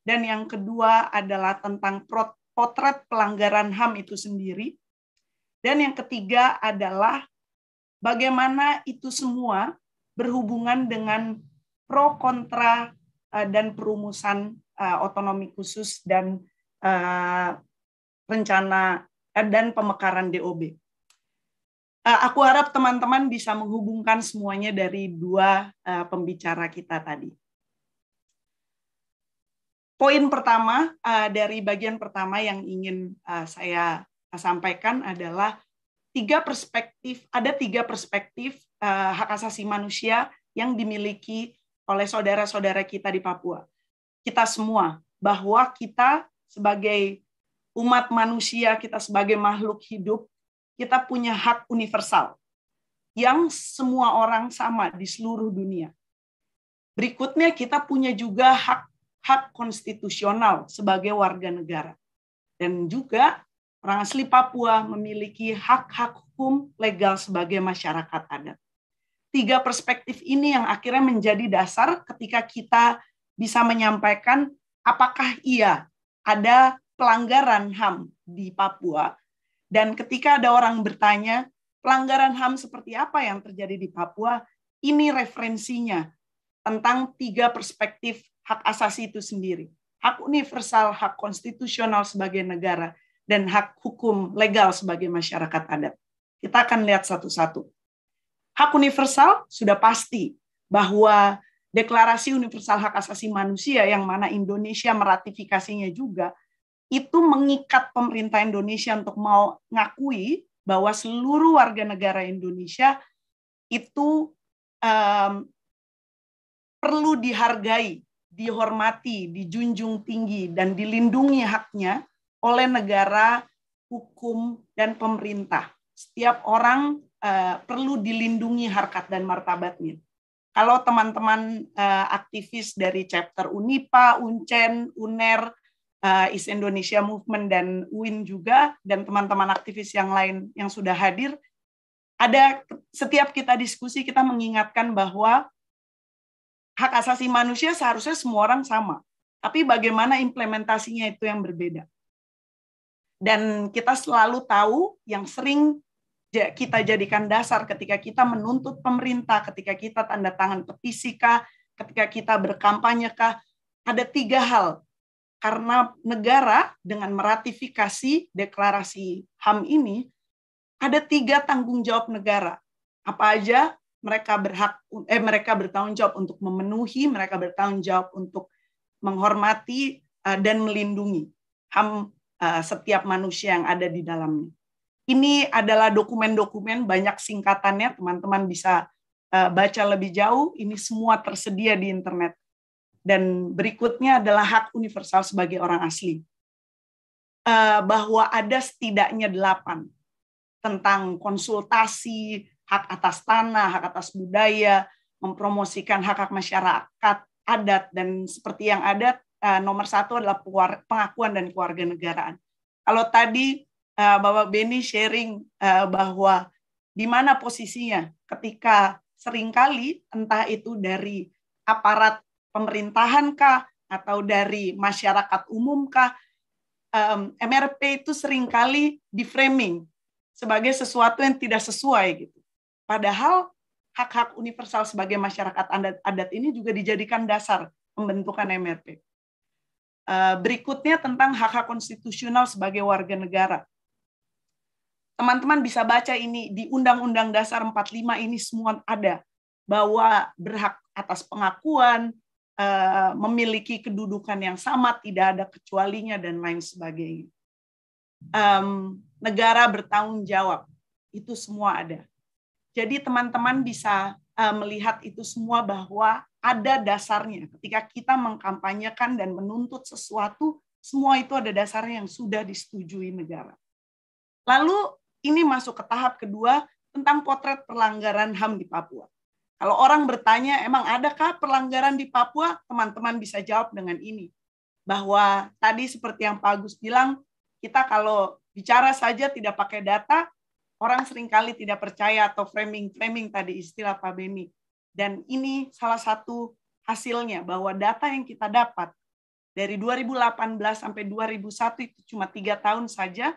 Speaker 6: Dan yang kedua adalah tentang potret pelanggaran HAM itu sendiri. Dan yang ketiga adalah bagaimana itu semua berhubungan dengan pro kontra eh, dan perumusan eh, otonomi khusus dan eh, rencana dan pemekaran DOB. Aku harap teman-teman bisa menghubungkan semuanya dari dua pembicara kita tadi. Poin pertama dari bagian pertama yang ingin saya sampaikan adalah tiga perspektif, ada tiga perspektif uh, hak asasi manusia yang dimiliki oleh saudara-saudara kita di Papua. Kita semua bahwa kita sebagai umat manusia, kita sebagai makhluk hidup, kita punya hak universal yang semua orang sama di seluruh dunia. Berikutnya kita punya juga hak hak konstitusional sebagai warga negara. Dan juga orang asli Papua memiliki hak-hak hukum legal sebagai masyarakat adat. Tiga perspektif ini yang akhirnya menjadi dasar ketika kita bisa menyampaikan apakah iya ada pelanggaran HAM di Papua. Dan ketika ada orang bertanya, pelanggaran HAM seperti apa yang terjadi di Papua, ini referensinya tentang tiga perspektif hak asasi itu sendiri. Hak universal, hak konstitusional sebagai negara, dan hak hukum legal sebagai masyarakat adat. Kita akan lihat satu-satu. Hak universal sudah pasti bahwa Deklarasi Universal Hak Asasi Manusia yang mana Indonesia meratifikasinya juga itu mengikat pemerintah Indonesia untuk mau ngakui bahwa seluruh warga negara Indonesia itu um, perlu dihargai, dihormati, dijunjung tinggi dan dilindungi haknya oleh negara, hukum, dan pemerintah. Setiap orang uh, perlu dilindungi harkat dan martabatnya. Kalau teman-teman uh, aktivis dari chapter UNIPA, UNCEN, UNER, uh, East Indonesia Movement, dan UIN juga, dan teman-teman aktivis yang lain yang sudah hadir, ada setiap kita diskusi kita mengingatkan bahwa hak asasi manusia seharusnya semua orang sama. Tapi bagaimana implementasinya itu yang berbeda. Dan kita selalu tahu yang sering kita jadikan dasar ketika kita menuntut pemerintah, ketika kita tanda tangan petisi kah, ketika kita berkampanye kah, ada tiga hal. Karena negara dengan meratifikasi deklarasi HAM ini, ada tiga tanggung jawab negara. Apa aja mereka berhak, eh mereka bertanggung jawab untuk memenuhi, mereka bertanggung jawab untuk menghormati eh, dan melindungi. HAM Eh, setiap manusia yang ada di dalamnya. Ini adalah dokumen-dokumen banyak singkatannya, teman-teman bisa eh, baca lebih jauh, ini semua tersedia di internet. Dan berikutnya adalah hak universal sebagai orang asli. Eh, bahwa ada setidaknya delapan tentang konsultasi, hak atas tanah, hak atas budaya, mempromosikan hak-hak masyarakat, adat, dan seperti yang adat, Eh, nomor satu adalah pengakuan dan keluarga negaraan. Kalau tadi uh, Bapak Beni sharing eh, bahwa di mana posisinya ketika seringkali entah itu dari aparat pemerintahan kah atau dari masyarakat umum kah MRP itu seringkali diframing sebagai sesuatu yang tidak sesuai gitu. Padahal hak-hak universal sebagai masyarakat adat ini juga dijadikan dasar pembentukan MRP. Eh, berikutnya tentang hak-hak konstitusional sebagai warga negara. Teman-teman bisa baca ini di Undang-Undang Dasar 45 ini semua ada bahwa berhak atas pengakuan, eh, memiliki kedudukan yang sama, tidak ada kecualinya dan lain sebagainya. negara bertanggung jawab, itu semua ada. Jadi teman-teman bisa eh, melihat itu semua bahwa ada dasarnya. Ketika kita mengkampanyekan dan menuntut sesuatu, semua itu ada dasarnya yang sudah disetujui negara. Lalu ini masuk ke tahap kedua tentang potret pelanggaran HAM di Papua. Kalau orang bertanya, emang adakah pelanggaran di Papua? Teman-teman bisa jawab dengan ini. Bahwa tadi seperti yang Pak Agus bilang, kita kalau bicara saja tidak pakai data, orang seringkali tidak percaya atau framing-framing tadi istilah Pak Benny. Dan ini salah satu hasilnya bahwa data yang kita dapat dari 2018 sampai 2001 itu cuma tiga tahun saja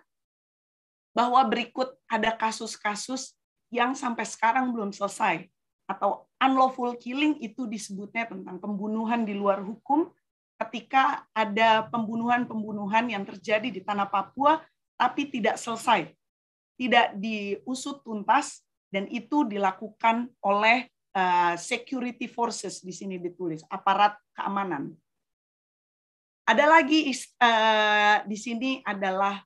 Speaker 6: bahwa berikut ada kasus-kasus yang sampai sekarang belum selesai atau unlawful killing itu disebutnya tentang pembunuhan di luar hukum ketika ada pembunuhan-pembunuhan yang terjadi di tanah Papua tapi tidak selesai, tidak diusut tuntas dan itu dilakukan oleh Eh, security forces di sini ditulis, aparat keamanan. Ada lagi uh, di sini adalah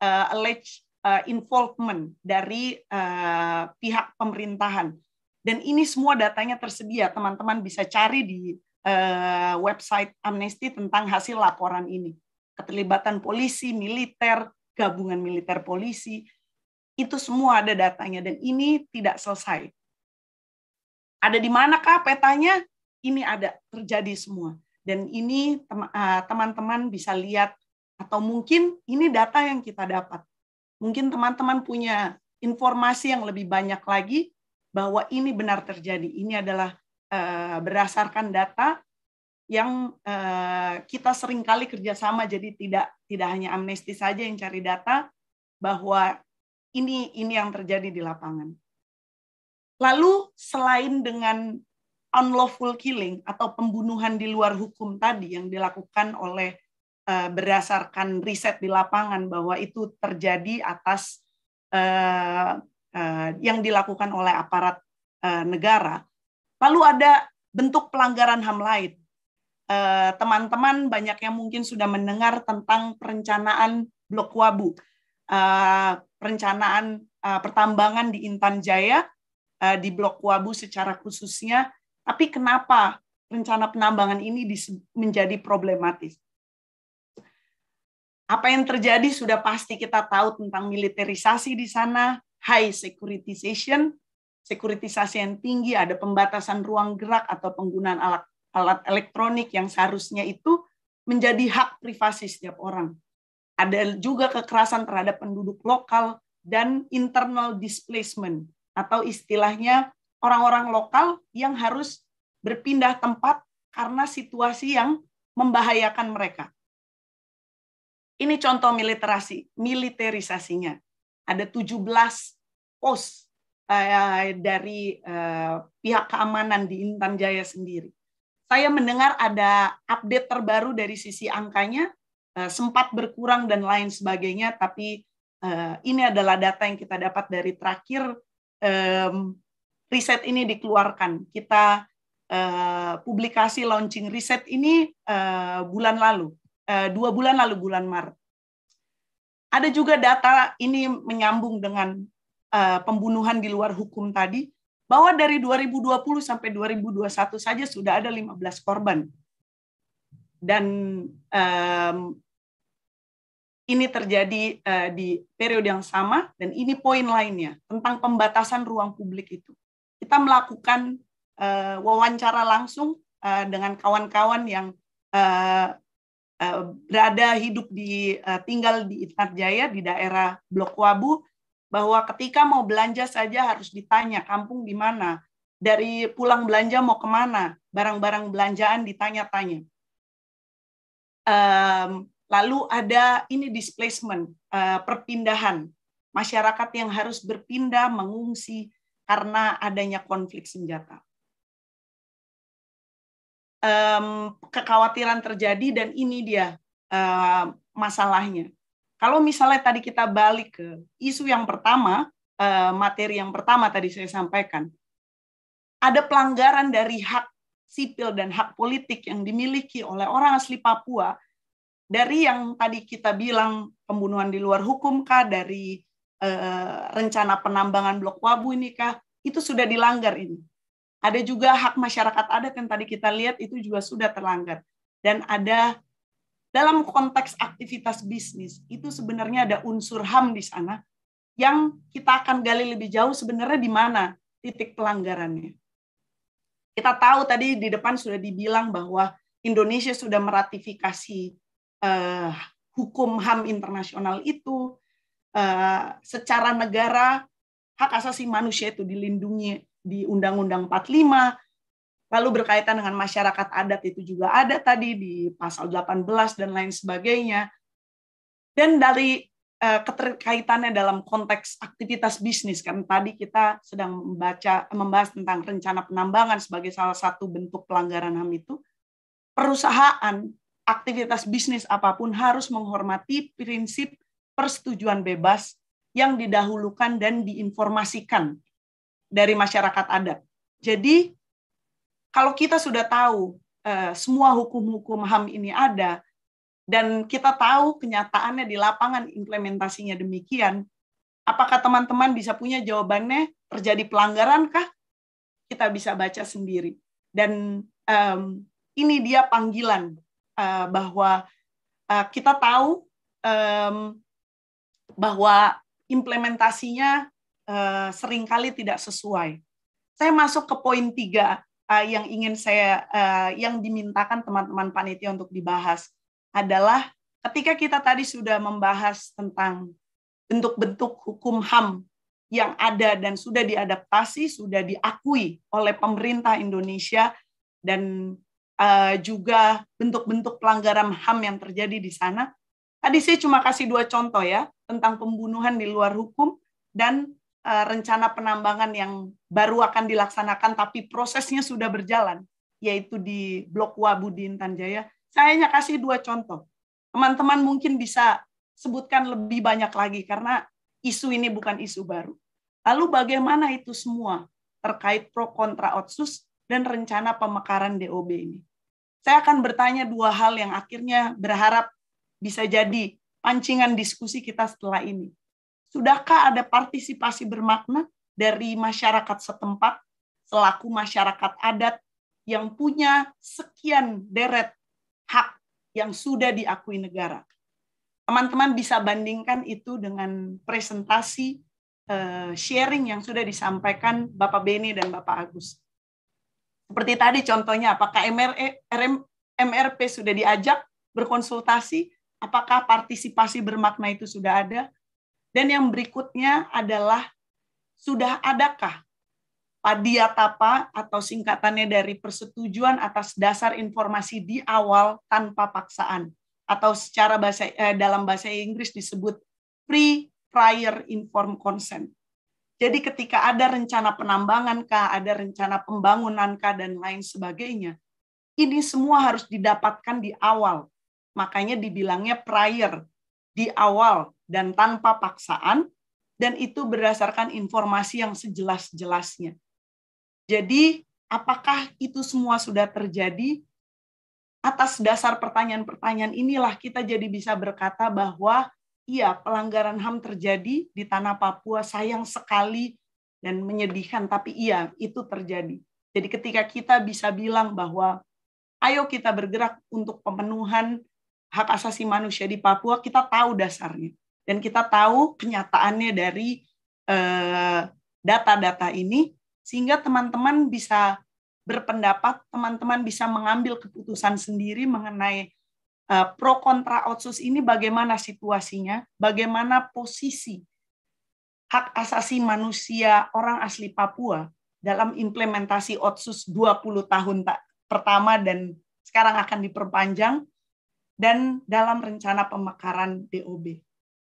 Speaker 6: uh, alleged involvement dari uh, pihak pemerintahan. Dan ini semua datanya tersedia, teman-teman bisa cari di uh, website Amnesty tentang hasil laporan ini. Keterlibatan polisi, militer, gabungan militer polisi, itu semua ada datanya dan ini tidak selesai. Ada di manakah petanya? Ini ada terjadi semua. Dan ini ah, teman-teman bisa lihat atau mungkin ini data yang kita dapat. Mungkin teman-teman punya informasi yang lebih banyak lagi bahwa ini benar terjadi. Ini adalah eh, berdasarkan data yang eh, kita seringkali kerjasama jadi tidak tidak hanya amnesti saja yang cari data bahwa ini ini yang terjadi di lapangan. Lalu selain dengan unlawful killing atau pembunuhan di luar hukum tadi yang dilakukan oleh eh, berdasarkan riset di lapangan bahwa itu terjadi atas eh, eh, yang dilakukan oleh aparat negara. Lalu ada bentuk pelanggaran HAM lain. Teman-teman banyak yang mungkin sudah mendengar tentang perencanaan Blok Wabu, perencanaan pertambangan di Intan Jaya Eh, di Blok Wabu secara khususnya, tapi kenapa rencana penambangan ini menjadi problematis? Apa yang terjadi sudah pasti kita tahu tentang militerisasi di sana, high securitization, sekuritisasi yang tinggi, ada pembatasan ruang gerak atau penggunaan alat, alat elektronik yang seharusnya itu menjadi hak privasi setiap orang. Ada juga kekerasan terhadap penduduk lokal dan internal displacement atau istilahnya orang-orang lokal yang harus berpindah tempat karena situasi yang membahayakan mereka. Ini contoh militerasi, militerisasinya. Ada 17 pos eh, dari eh, pihak keamanan di Intan Jaya sendiri. Saya mendengar ada update terbaru dari sisi angkanya, eh, sempat berkurang dan lain sebagainya, tapi ini adalah data yang kita dapat dari terakhir um, riset ini dikeluarkan. Kita uh, publikasi launching riset ini uh, bulan lalu, uh, dua bulan lalu bulan Maret. Ada juga data ini menyambung dengan uh, pembunuhan di luar hukum tadi bahwa dari 2020 sampai 2021 saja sudah ada 15 korban. Dan um, ini terjadi uh, di periode yang sama dan ini poin lainnya tentang pembatasan ruang publik itu. Kita melakukan uh, wawancara langsung uh, dengan kawan-kawan yang uh, uh, berada hidup di uh, tinggal di Intan Jaya di daerah Blok Wabu bahwa ketika mau belanja saja harus ditanya kampung di mana, dari pulang belanja mau kemana, barang-barang belanjaan ditanya-tanya. Um, Lalu ada ini displacement, eh, perpindahan. Masyarakat yang harus berpindah, mengungsi karena adanya konflik senjata. Kekhawatiran terjadi dan ini dia eh, masalahnya. Kalau misalnya tadi kita balik ke isu yang pertama, eh, materi yang pertama tadi saya sampaikan, ada pelanggaran dari hak sipil dan hak politik yang dimiliki oleh orang asli Papua dari yang tadi kita bilang pembunuhan di luar hukum kah, dari eh, rencana penambangan blok wabu ini kah, itu sudah dilanggar ini. Ada juga hak masyarakat adat yang tadi kita lihat itu juga sudah terlanggar. Dan ada dalam konteks aktivitas bisnis itu sebenarnya ada unsur HAM di sana yang kita akan gali lebih jauh sebenarnya di mana titik pelanggarannya. Kita tahu tadi di depan sudah dibilang bahwa Indonesia sudah meratifikasi Eh, hukum HAM internasional itu eh, secara negara hak asasi manusia itu dilindungi di Undang-Undang 45 lalu berkaitan dengan masyarakat adat itu juga ada tadi di pasal 18 dan lain sebagainya. Dan dari uh, keterkaitannya dalam konteks aktivitas bisnis kan tadi kita sedang membaca membahas tentang rencana penambangan sebagai salah satu bentuk pelanggaran HAM itu perusahaan aktivitas bisnis apapun harus menghormati prinsip persetujuan bebas yang didahulukan dan diinformasikan dari masyarakat adat. Jadi kalau kita sudah tahu eh, semua hukum-hukum HAM ini ada dan kita tahu kenyataannya di lapangan implementasinya demikian, apakah teman-teman bisa punya jawabannya terjadi pelanggaran kah? Kita bisa baca sendiri. Dan um, ini dia panggilan Eh, bahwa eh, kita tahu bahwa implementasinya uh, seringkali tidak sesuai. Saya masuk ke poin tiga yang ingin saya yang dimintakan teman-teman panitia untuk dibahas adalah ketika kita tadi sudah membahas tentang bentuk-bentuk hukum HAM yang ada dan sudah diadaptasi, sudah diakui oleh pemerintah Indonesia dan Eh, juga bentuk-bentuk pelanggaran HAM yang terjadi di sana. Tadi saya cuma kasih dua contoh ya tentang pembunuhan di luar hukum dan uh, rencana penambangan yang baru akan dilaksanakan tapi prosesnya sudah berjalan yaitu di Blok Wabudin Tanjaya Saya hanya kasih dua contoh. Teman-teman mungkin bisa sebutkan lebih banyak lagi karena isu ini bukan isu baru. Lalu bagaimana itu semua terkait pro kontra otsus dan rencana pemekaran DOB ini? saya akan bertanya dua hal yang akhirnya berharap bisa jadi pancingan diskusi kita setelah ini. Sudahkah ada partisipasi bermakna dari masyarakat setempat selaku masyarakat adat yang punya sekian deret hak yang sudah diakui negara? Teman-teman bisa bandingkan itu dengan presentasi eh, sharing yang sudah disampaikan Bapak Beni dan Bapak Agus. Seperti tadi contohnya, apakah MRP e, sudah diajak berkonsultasi? Apakah partisipasi bermakna itu sudah ada? Dan yang berikutnya adalah sudah adakah padia tapa atau singkatannya dari persetujuan atas dasar informasi di awal tanpa paksaan atau secara bahasa eh, dalam bahasa Inggris disebut pre prior informed consent. Jadi ketika ada rencana penambangan kah, ada rencana pembangunan kah dan lain sebagainya, ini semua harus didapatkan di awal. Makanya dibilangnya prior di awal dan tanpa paksaan dan itu berdasarkan informasi yang sejelas-jelasnya. Jadi, apakah itu semua sudah terjadi? Atas dasar pertanyaan-pertanyaan inilah kita jadi bisa berkata bahwa iya pelanggaran HAM terjadi di tanah Papua, sayang sekali dan menyedihkan, tapi iya itu terjadi. Jadi ketika kita bisa bilang bahwa ayo kita bergerak untuk pemenuhan hak asasi manusia di Papua, kita tahu dasarnya. Dan kita tahu kenyataannya dari eh, data-data eh, ini, sehingga teman-teman bisa berpendapat, teman-teman bisa mengambil keputusan sendiri mengenai Eh, pro kontra otsus ini bagaimana situasinya, bagaimana posisi hak asasi manusia orang asli Papua dalam implementasi otsus 20 tahun pertama dan sekarang akan diperpanjang dan dalam rencana pemekaran DOB.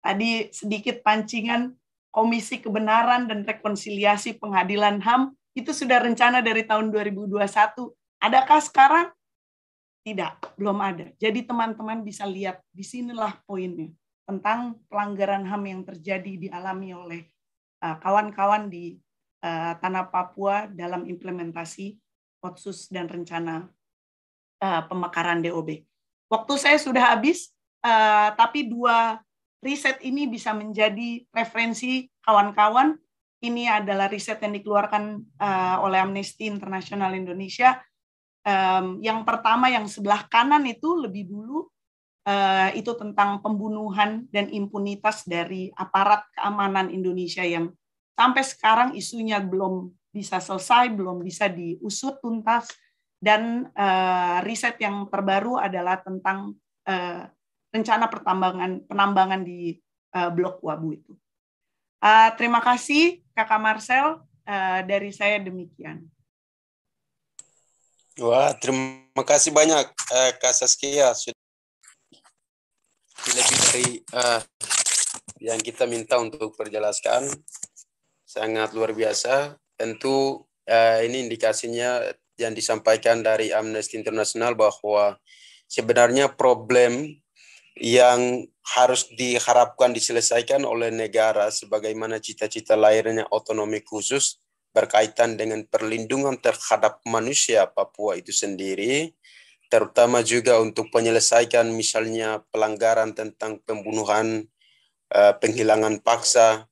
Speaker 6: Tadi sedikit pancingan Komisi Kebenaran dan Rekonsiliasi Pengadilan HAM itu sudah rencana dari tahun 2021. Adakah sekarang tidak, belum ada. Jadi teman-teman bisa lihat di sinilah poinnya tentang pelanggaran HAM yang terjadi dialami oleh eh, kawan-kawan di eh, tanah Papua dalam implementasi Otsus dan rencana eh, pemekaran DOB. Waktu saya sudah habis, tapi dua riset ini bisa menjadi referensi kawan-kawan. Ini adalah riset yang dikeluarkan oleh Amnesty International Indonesia um, yang pertama yang sebelah kanan itu lebih dulu uh, itu tentang pembunuhan dan impunitas dari aparat keamanan Indonesia yang sampai sekarang isunya belum bisa selesai, belum bisa diusut tuntas dan uh, riset yang terbaru adalah tentang uh, rencana pertambangan penambangan di uh, Blok Wabu itu. Uh, terima kasih Kakak Marcel uh, dari saya demikian.
Speaker 2: Wah, terima kasih banyak eh, Kak Saskia sudah lebih dari eh, yang kita minta untuk perjelaskan sangat luar biasa. Tentu uh, ini indikasinya yang disampaikan dari Amnesty International bahwa sebenarnya problem yang harus diharapkan diselesaikan oleh negara sebagaimana cita-cita lahirnya otonomi khusus berkaitan dengan perlindungan terhadap manusia Papua itu sendiri, terutama juga untuk menyelesaikan misalnya pelanggaran tentang pembunuhan, eh, penghilangan paksa,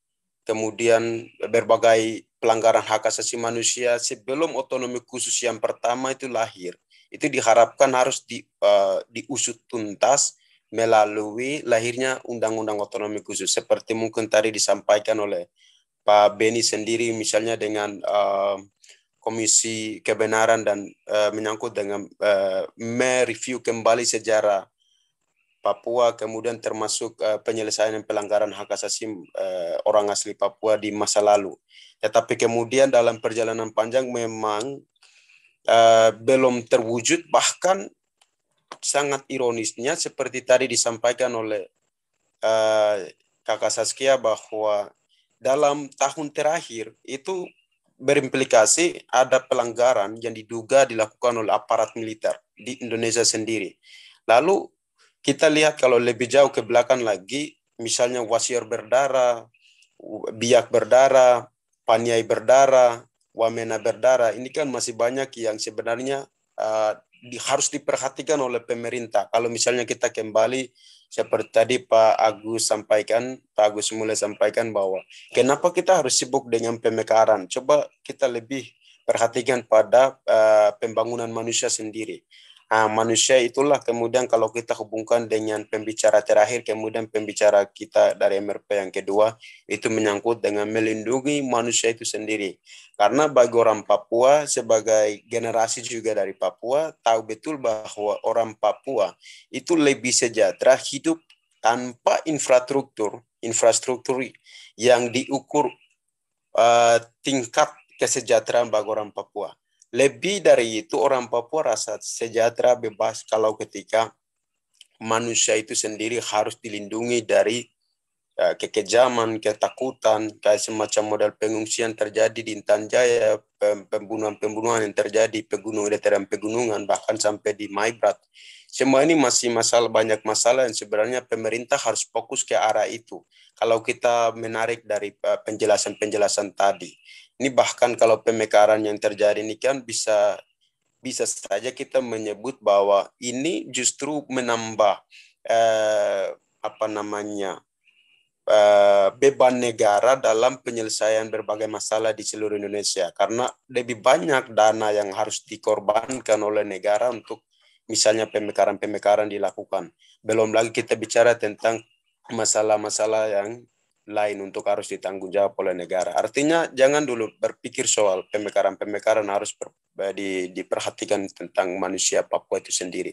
Speaker 2: kemudian berbagai pelanggaran hak asasi manusia sebelum otonomi khusus yang pertama itu lahir. Itu diharapkan harus di, uh, diusut tuntas melalui lahirnya undang-undang otonomi khusus seperti mungkin tadi disampaikan oleh Pak Beni sendiri misalnya dengan uh, Komisi Kebenaran dan uh, menyangkut dengan uh, eh, mereview kembali sejarah Papua kemudian termasuk uh, penyelesaian pelanggaran hak asasi uh, orang asli Papua di masa lalu. Tetapi kemudian dalam perjalanan panjang memang uh, belum terwujud bahkan sangat ironisnya seperti tadi disampaikan oleh uh, Kakak Saskia bahwa dalam tahun terakhir itu berimplikasi ada pelanggaran yang diduga dilakukan oleh aparat militer di Indonesia sendiri. Lalu kita lihat kalau lebih jauh ke belakang lagi, misalnya wasir berdarah, biak berdarah, paniai berdarah, wamena berdarah, ini kan masih banyak yang sebenarnya uh, di, harus diperhatikan oleh pemerintah. Kalau misalnya kita kembali seperti tadi Pak Agus sampaikan, Pak Agus mulai sampaikan bahwa kenapa kita harus sibuk dengan pemekaran? Coba kita lebih perhatikan pada uh, pembangunan manusia sendiri. Nah, manusia itulah kemudian kalau kita hubungkan dengan pembicara terakhir, kemudian pembicara kita dari MRP yang kedua, itu menyangkut dengan melindungi manusia itu sendiri. Karena bagi orang Papua, sebagai generasi juga dari Papua, tahu betul bahwa orang Papua itu lebih sejahtera hidup tanpa infrastruktur, infrastruktur yang diukur uh, tingkat kesejahteraan bagi orang Papua lebih dari itu orang Papua rasa sejahtera bebas kalau ketika manusia itu sendiri harus dilindungi dari eh, kekejaman, ketakutan, kayak semacam model pengungsian terjadi di Intan Jaya, pembunuhan-pembunuhan yang terjadi, pegunungan, dataran pegunungan, bahkan sampai di Maibrat. Semua ini masih masalah banyak masalah yang sebenarnya pemerintah harus fokus ke arah itu. Kalau kita menarik dari eh, penjelasan-penjelasan tadi, ini bahkan kalau pemekaran yang terjadi ini kan bisa bisa saja kita menyebut bahwa ini justru menambah eh, apa namanya eh, beban negara dalam penyelesaian berbagai masalah di seluruh Indonesia karena lebih banyak dana yang harus dikorbankan oleh negara untuk misalnya pemekaran-pemekaran dilakukan. Belum lagi kita bicara tentang masalah-masalah yang lain untuk harus ditanggung jawab oleh negara. Artinya jangan dulu berpikir soal pemekaran-pemekaran harus ber, eh, di, diperhatikan tentang manusia Papua itu sendiri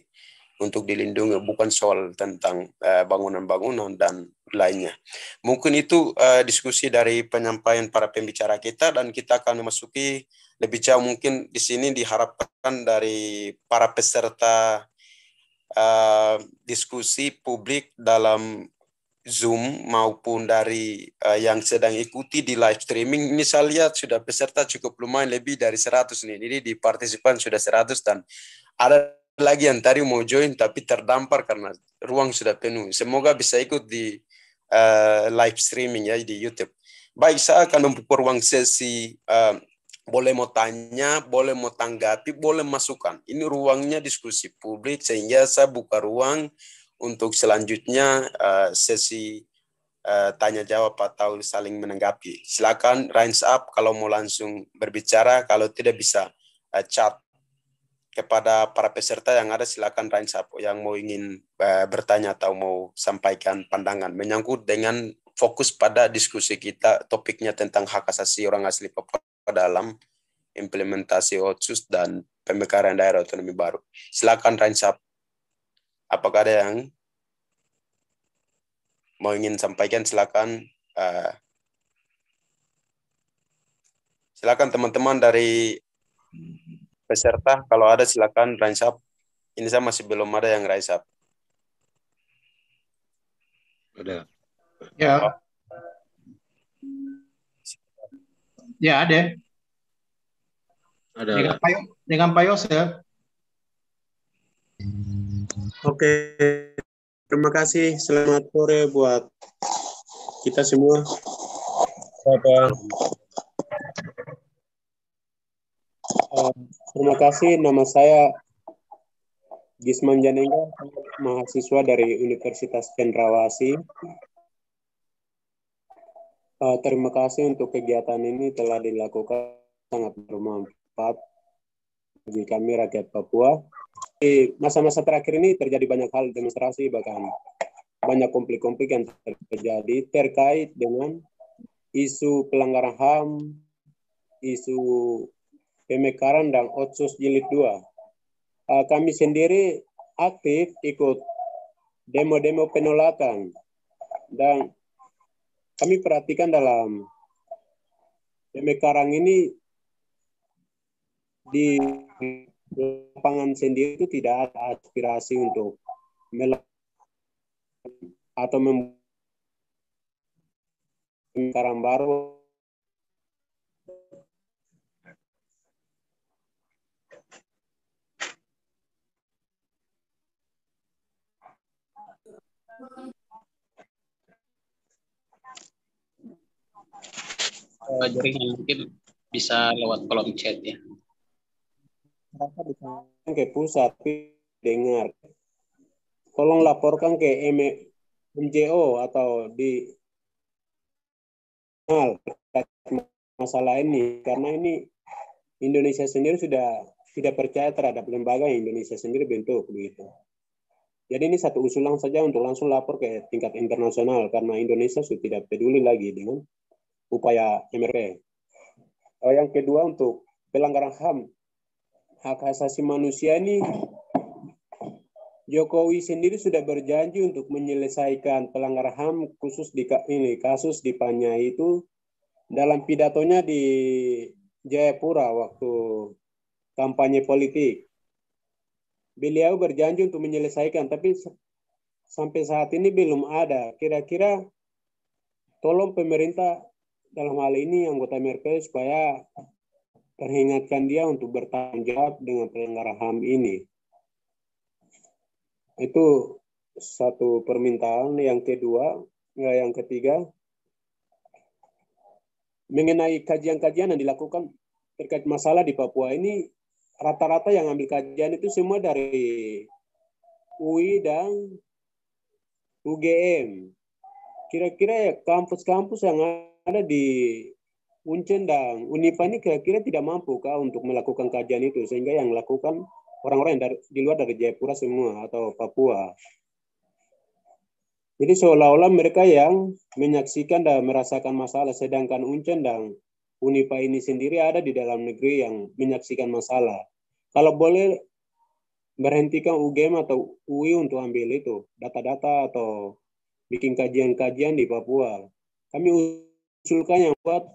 Speaker 2: untuk dilindungi bukan soal tentang eh, bangunan-bangunan uh, dan lainnya. Mungkin itu uh, diskusi dari penyampaian para pembicara kita dan kita akan memasuki lebih jauh mungkin di sini diharapkan dari para peserta uh, diskusi publik dalam Zoom maupun dari uh, yang sedang ikuti di live streaming ini saya lihat sudah peserta cukup lumayan lebih dari 100 nih. ini di partisipan sudah 100 dan ada lagi yang tadi mau join tapi terdampar karena ruang sudah penuh. Semoga bisa ikut di uh, live streaming ya di YouTube. Baik, saya akan membuka ruang sesi uh, boleh mau tanya, boleh mau tanggapi, boleh masukan. Ini ruangnya diskusi publik sehingga saya buka ruang untuk selanjutnya eh, sesi eh, tanya jawab atau saling menanggapi. Silakan rise up kalau mau langsung berbicara, kalau tidak bisa eh, chat kepada para peserta yang ada silakan rise up yang mau ingin bertanya atau mau sampaikan pandangan menyangkut dengan fokus pada diskusi kita topiknya tentang hak asasi orang asli Papua dalam implementasi otsus dan pemekaran daerah otonomi baru. Silakan rise up Apakah ada yang mau ingin sampaikan silakan uh, silakan teman-teman dari peserta kalau ada silakan raise up. Ini saya masih belum ada yang raise up. Ada.
Speaker 3: Ya. Oh. Ya ada. Ada.
Speaker 5: Dengan payo
Speaker 7: dengan payo ya.
Speaker 5: Oke, terima kasih. Selamat sore buat kita semua. Bapak. Uh, eh, terima kasih. Nama saya Gisman Janenga mahasiswa dari Universitas Cendrawasi. Eh, terima kasih untuk kegiatan ini telah dilakukan sangat bermanfaat bagi kami rakyat Papua di masa-masa terakhir ini terjadi banyak hal demonstrasi bahkan banyak komplik-komplik yang terjadi terkait dengan isu pelanggaran HAM, isu pemekaran dan otsus jilid 2. Eh, kami sendiri aktif ikut demo-demo penolakan dan kami perhatikan dalam pemekaran ini di lapangan sendiri itu tidak ada aspirasi untuk melakukan atau membuat baru
Speaker 3: eh,
Speaker 8: jaringan mungkin bisa lewat kolom chat ya
Speaker 5: mereka bisa ke pusat dengar. Tolong laporkan ke MJO e, atau di masalah ini karena ini Indonesia sendiri sudah tidak percaya terhadap lembaga yang Indonesia sendiri bentuk begitu. Jadi ini satu usulan saja untuk langsung lapor ke tingkat internasional karena Indonesia sudah tidak peduli lagi dengan upaya MRP. Oh, yang kedua untuk pelanggaran HAM hak asasi manusia nih Jokowi sendiri sudah berjanji untuk menyelesaikan pelanggaran HAM khusus di ini kasus di Panya itu dalam pidatonya di Jayapura waktu kampanye politik. Beliau berjanji untuk menyelesaikan tapi sampai saat ini belum ada. Kira-kira tolong pemerintah dalam hal ini anggota MRP supaya teringatkan dia untuk bertanggung jawab dengan pelanggaran HAM ini. Itu satu permintaan. Yang kedua, ya, yang ketiga, mengenai kajian-kajian yang dilakukan terkait masalah di Papua ini rata-rata yang ambil kajian itu semua dari UI dan UGM. Kira-kira ya kampus-kampus yang ada di Uncen Unipa ini kira-kira tidak mampu kah untuk melakukan kajian itu sehingga yang melakukan orang-orang yang dari, di luar dari Jayapura semua atau Papua. Jadi seolah-olah mereka yang menyaksikan dan merasakan masalah, sedangkan Uncendang Unipa ini sendiri ada di dalam negeri yang menyaksikan masalah. Kalau boleh berhentikan UGM atau UI untuk ambil itu data-data atau bikin kajian-kajian di Papua. Kami usulkan yang buat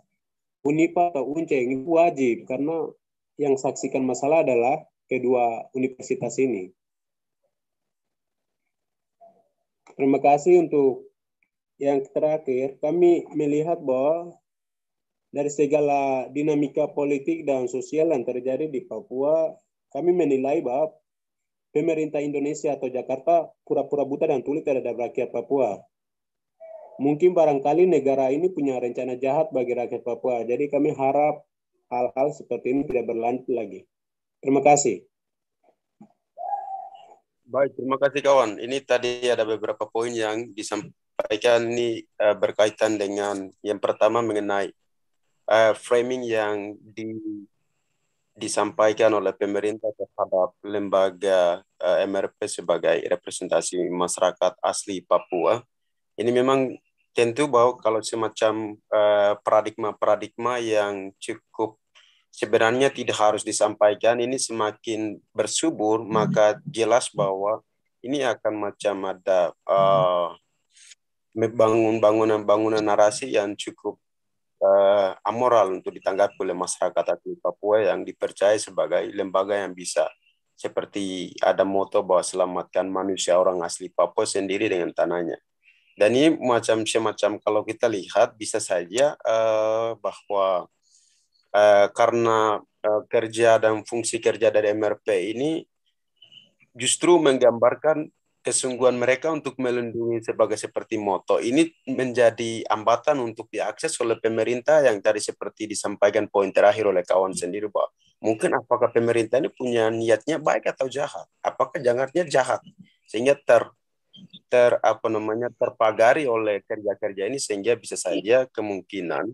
Speaker 5: UNIPA atau UNCE itu wajib karena yang saksikan masalah adalah kedua universitas ini. Terima kasih untuk yang terakhir. Kami melihat bahwa dari segala dinamika politik dan sosial yang terjadi di Papua, kami menilai bahwa pemerintah Indonesia atau Jakarta pura-pura buta dan tuli terhadap rakyat Papua mungkin barangkali negara ini punya rencana jahat bagi rakyat Papua. Jadi kami harap hal-hal seperti ini tidak berlanjut lagi. Terima kasih.
Speaker 2: Baik, terima kasih kawan. Ini tadi ada beberapa poin yang disampaikan ini uh, berkaitan dengan yang pertama mengenai uh, framing yang di, disampaikan oleh pemerintah terhadap lembaga uh, eh, MRP sebagai representasi masyarakat asli Papua. Ini memang tentu bahwa kalau semacam eh, paradigma-paradigma uh, yang cukup sebenarnya tidak harus disampaikan ini semakin bersubur hmm. maka jelas bahwa ini akan macam ada eh, membangun bangun bangunan bangunan narasi yang cukup uh, amoral untuk ditanggapi oleh masyarakat di Papua yang dipercaya sebagai lembaga yang bisa seperti ada moto bahwa selamatkan manusia orang asli Papua sendiri dengan tanahnya dan ini macam-macam kalau kita lihat bisa saja uh, bahwa uh, karena uh, kerja dan fungsi kerja dari MRP ini justru menggambarkan kesungguhan mereka untuk melindungi sebagai seperti moto ini menjadi ambatan untuk diakses oleh pemerintah yang tadi seperti disampaikan poin terakhir oleh kawan sendiri bahwa mungkin apakah pemerintah ini punya niatnya baik atau jahat apakah jangannya jahat sehingga ter ter apa namanya terpagari oleh kerja-kerja ini sehingga bisa iya. saja kemungkinan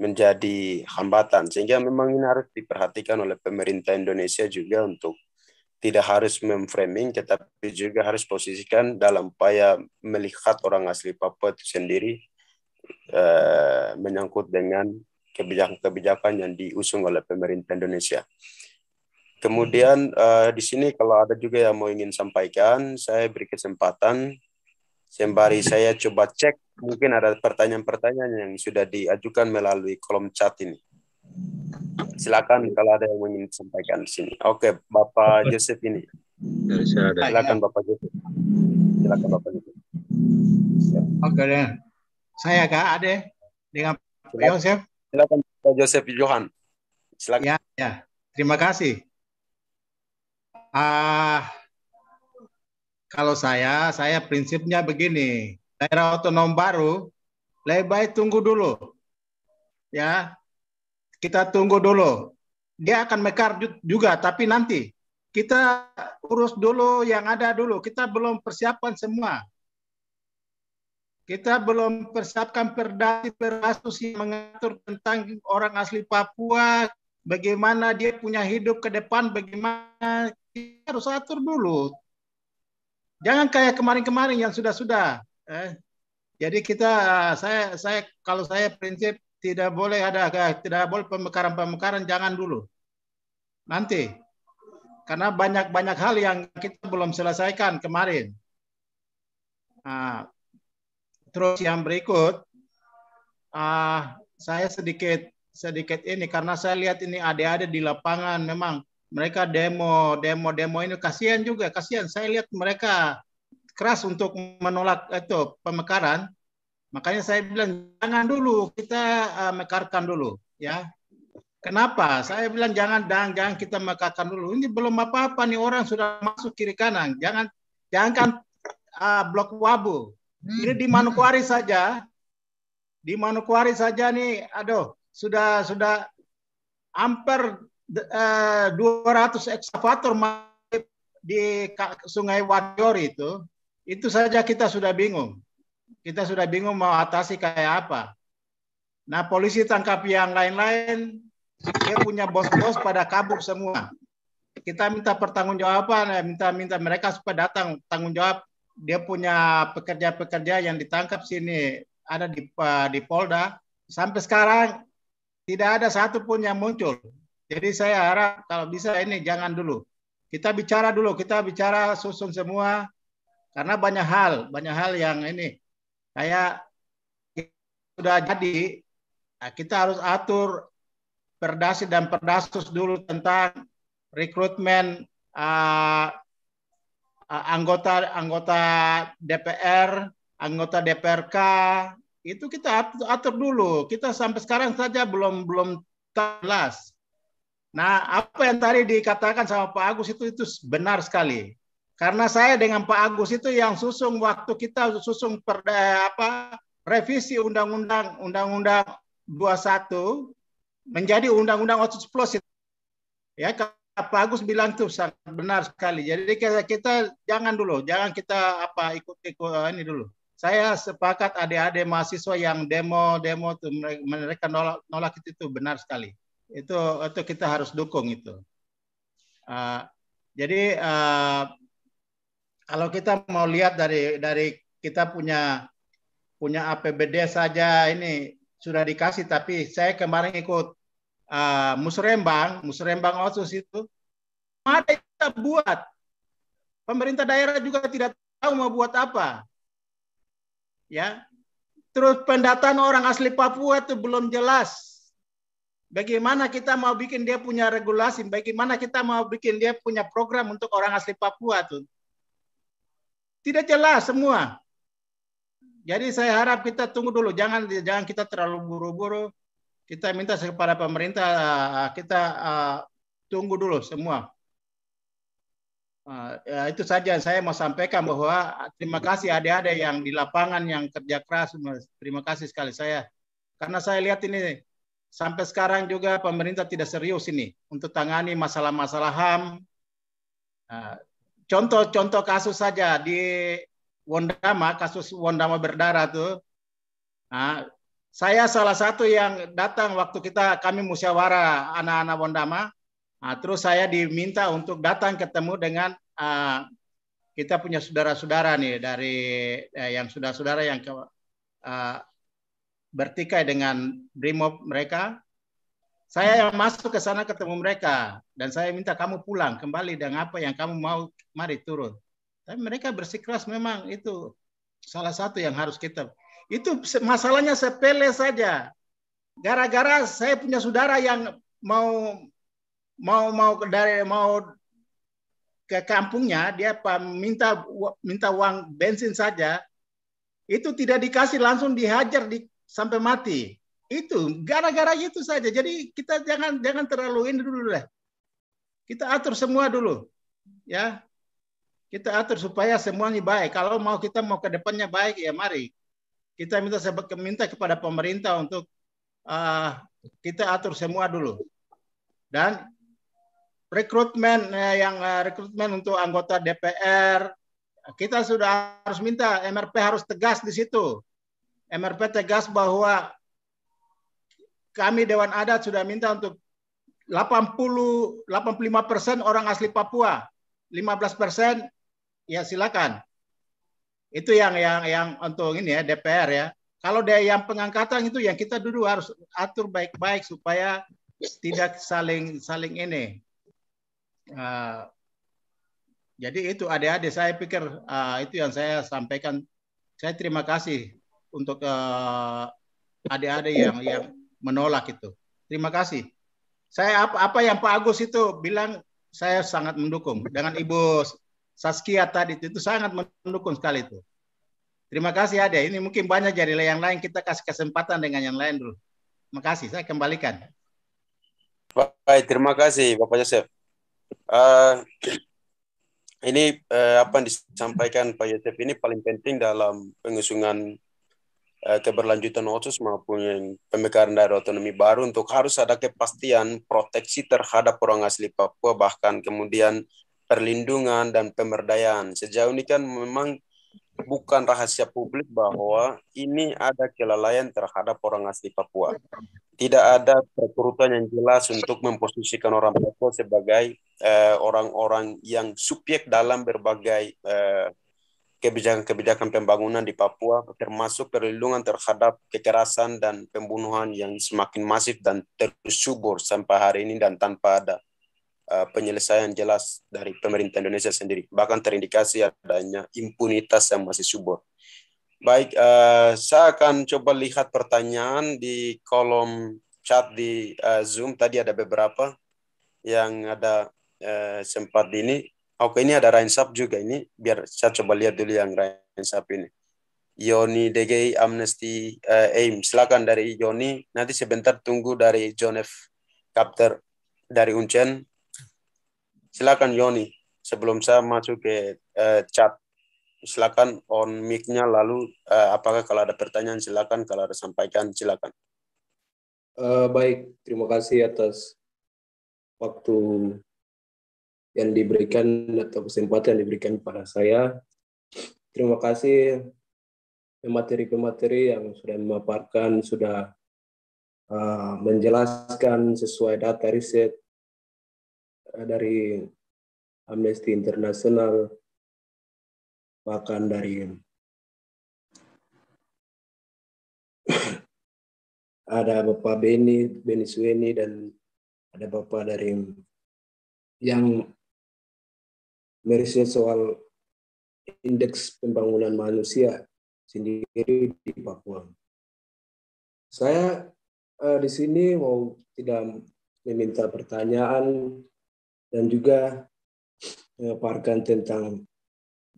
Speaker 2: menjadi hambatan sehingga memang ini harus diperhatikan oleh pemerintah Indonesia juga untuk tidak harus memframing tetapi juga harus posisikan dalam upaya melihat orang asli Papua itu sendiri eh, menyangkut dengan kebijakan-kebijakan yang diusung oleh pemerintah Indonesia. Kemudian uh, di sini kalau ada juga yang mau ingin sampaikan, saya beri kesempatan. Sembari saya coba cek, mungkin ada pertanyaan-pertanyaan yang sudah diajukan melalui kolom chat ini. Silakan kalau ada yang ingin sampaikan di sini. Oke, Bapak
Speaker 3: Joseph ini. Ya, Silakan Bapak Joseph. Silakan Bapak Joseph.
Speaker 7: Ya. Oke, deh. saya Kak Ade ya, dengan Pak Joseph. Silakan Pak Joseph Johan. Silakan. Ya, ya. Terima kasih. Ah, kalau saya, saya prinsipnya begini, daerah otonom baru, lebih baik tunggu dulu. Ya, kita tunggu dulu. Dia akan mekar juga, tapi nanti kita urus dulu yang ada dulu. Kita belum persiapan semua. Kita belum persiapkan perda perasus yang mengatur tentang orang asli Papua, bagaimana dia punya hidup ke depan, bagaimana harus atur dulu. Jangan kayak kemarin-kemarin yang sudah-sudah. Eh. Jadi kita saya saya kalau saya prinsip tidak boleh ada tidak boleh pemekaran-pemekaran jangan dulu. Nanti. Karena banyak-banyak hal yang kita belum selesaikan kemarin. Nah, terus yang berikut uh, saya sedikit sedikit ini karena saya lihat ini ada-ada di lapangan memang mereka demo, demo, demo ini kasihan juga, kasihan. Saya lihat mereka keras untuk menolak itu pemekaran. Makanya saya bilang jangan dulu kita uh, eh, mekarkan dulu, ya. Kenapa? Saya bilang jangan dang, jangan kita mekarkan dulu. Ini belum apa-apa nih orang sudah masuk kiri kanan. Jangan jangan uh, eh, blok wabu. Ini di Manokwari saja. Di Manokwari saja nih, aduh, sudah sudah hampir 200 eh, ekskavator di Sungai Wadior itu, itu saja kita sudah bingung. Kita sudah bingung mau atasi kayak apa. Nah, polisi tangkap yang lain-lain, dia punya bos-bos pada kabur semua. Kita minta pertanggungjawaban, eh, minta minta mereka supaya datang tanggung jawab. Dia punya pekerja-pekerja yang ditangkap sini ada di eh, di Polda. Sampai sekarang tidak ada satu pun yang muncul jadi saya harap kalau bisa ini jangan dulu. Kita bicara dulu, kita bicara susun semua karena banyak hal, banyak hal yang ini kayak sudah jadi ya kita harus atur perdasi dan perdasus dulu tentang rekrutmen eh, eh, anggota anggota anggota DPR, anggota DPRK itu kita atur, atur dulu. Kita sampai sekarang saja belum belum jelas Nah, apa yang tadi dikatakan sama Pak Agus itu itu benar sekali. Karena saya dengan Pak Agus itu yang susung waktu kita susung per, eh, apa revisi undang-undang undang-undang 21 menjadi undang-undang otsus plus itu. Ya, Pak Agus bilang itu sangat benar sekali. Jadi kita, kita jangan dulu, jangan kita apa ikut-ikut eh, ini dulu. Saya sepakat adik-adik mahasiswa yang demo-demo itu mereka nolak, nolak itu, itu benar sekali itu itu kita harus dukung itu. Uh, jadi uh, kalau kita mau lihat dari dari kita punya punya APBD saja ini sudah dikasih tapi saya kemarin ikut uh, musrembang musrembang otsus itu ada kita buat pemerintah daerah juga tidak tahu mau buat apa ya terus pendataan orang asli Papua itu belum jelas Bagaimana kita mau bikin dia punya regulasi? Bagaimana kita mau bikin dia punya program untuk orang asli Papua tuh? Tidak jelas semua. Jadi saya harap kita tunggu dulu, jangan jangan kita terlalu buru-buru. Kita minta kepada pemerintah eh, kita eh, tunggu dulu semua. Eh, ya, itu saja saya mau sampaikan bahwa terima kasih ada adik yang di lapangan yang kerja keras. Terima kasih sekali saya. Karena saya lihat ini Sampai sekarang juga pemerintah tidak serius ini untuk tangani masalah-masalah HAM. Nah, contoh-contoh kasus saja di Wondama, kasus Wondama berdarah tuh. Nah, saya salah satu yang datang waktu kita kami musyawarah anak-anak Wondama. Nah, terus saya diminta untuk datang ketemu dengan uh, kita punya saudara-saudara nih dari eh, yang saudara-saudara yang ke, uh, bertikai dengan brimob mereka. Saya yang hmm. masuk ke sana ketemu mereka dan saya minta kamu pulang kembali dengan apa yang kamu mau mari turun. Tapi mereka bersikeras memang itu salah satu yang harus kita. Itu masalahnya sepele saja. Gara-gara saya punya saudara yang mau mau mau dari mau ke kampungnya dia minta minta uang bensin saja itu tidak dikasih langsung dihajar di sampai mati. Itu gara-gara itu saja. Jadi kita jangan jangan terlalu ini dulu lah. Kita atur semua dulu. Ya. Kita atur supaya semuanya baik. Kalau mau kita mau ke depannya baik ya mari. Kita minta minta kepada pemerintah untuk uh, kita atur semua dulu. Dan rekrutmen eh, yang eh, rekrutmen untuk anggota DPR kita sudah harus minta MRP harus tegas di situ MRP tegas bahwa kami Dewan Adat sudah minta untuk 80 85 persen orang asli Papua, 15 persen ya silakan. Itu yang yang yang untuk ini ya DPR ya. Kalau dia yang pengangkatan itu yang kita dulu harus atur baik-baik supaya tidak saling saling ini. Uh, jadi itu adik-adik saya pikir uh, itu yang saya sampaikan. Saya terima kasih untuk uh, adik-adik yang yang menolak itu. Terima kasih. Saya apa apa yang Pak Agus itu bilang saya sangat mendukung dengan Ibu Saskia tadi itu, sangat mendukung sekali itu. Terima kasih Ade. Ini mungkin banyak jadi yang lain kita kasih kesempatan dengan yang lain dulu. Terima kasih. Saya kembalikan.
Speaker 2: Baik, terima kasih Bapak Yosef. Uh, eh, ini uh, apa yang disampaikan Pak Yosef ini paling penting dalam pengusungan Eh, keberlanjutan otsus maupun pemekaran daerah otonomi baru untuk harus ada kepastian proteksi terhadap orang asli Papua bahkan kemudian perlindungan dan pemberdayaan. Sejauh ini kan memang bukan rahasia publik bahwa ini ada kelalaian terhadap orang asli Papua. Tidak ada perkurutan yang jelas untuk memposisikan orang Papua sebagai eh, orang-orang eh, yang subjek dalam berbagai eh, kebijakan-kebijakan pembangunan di Papua, termasuk perlindungan terhadap kekerasan dan pembunuhan yang semakin masif dan terus subur sampai hari ini dan tanpa ada uh, penyelesaian jelas dari pemerintah Indonesia sendiri. Bahkan terindikasi adanya impunitas yang masih subur. Baik, uh, saya akan coba lihat pertanyaan di kolom chat di uh, Zoom. Tadi ada beberapa yang ada uh, sempat ini Oke, ini ada Rainsap juga ini. Biar saya coba lihat dulu yang Rainsap ini. Yoni DG Amnesty uh, AIM. Silakan dari Yoni. Nanti sebentar tunggu dari John F. Kapter dari Uncen. Silakan Yoni. Sebelum saya masuk ke uh, chat, silakan on mic-nya lalu uh, apakah kalau ada pertanyaan silakan kalau ada sampaikan silakan.
Speaker 9: Uh, baik, terima kasih atas waktu yang diberikan atau kesempatan yang diberikan kepada saya. Terima kasih pemateri-pemateri yang sudah memaparkan, sudah uh, menjelaskan sesuai data riset uh, dari Amnesty
Speaker 3: International, bahkan dari ada Bapak Beni, Beni Sueni, dan ada Bapak dari yang
Speaker 9: merisnya soal indeks pembangunan manusia sendiri di Papua. Saya uh, di sini mau tidak meminta pertanyaan dan juga memaparkan tentang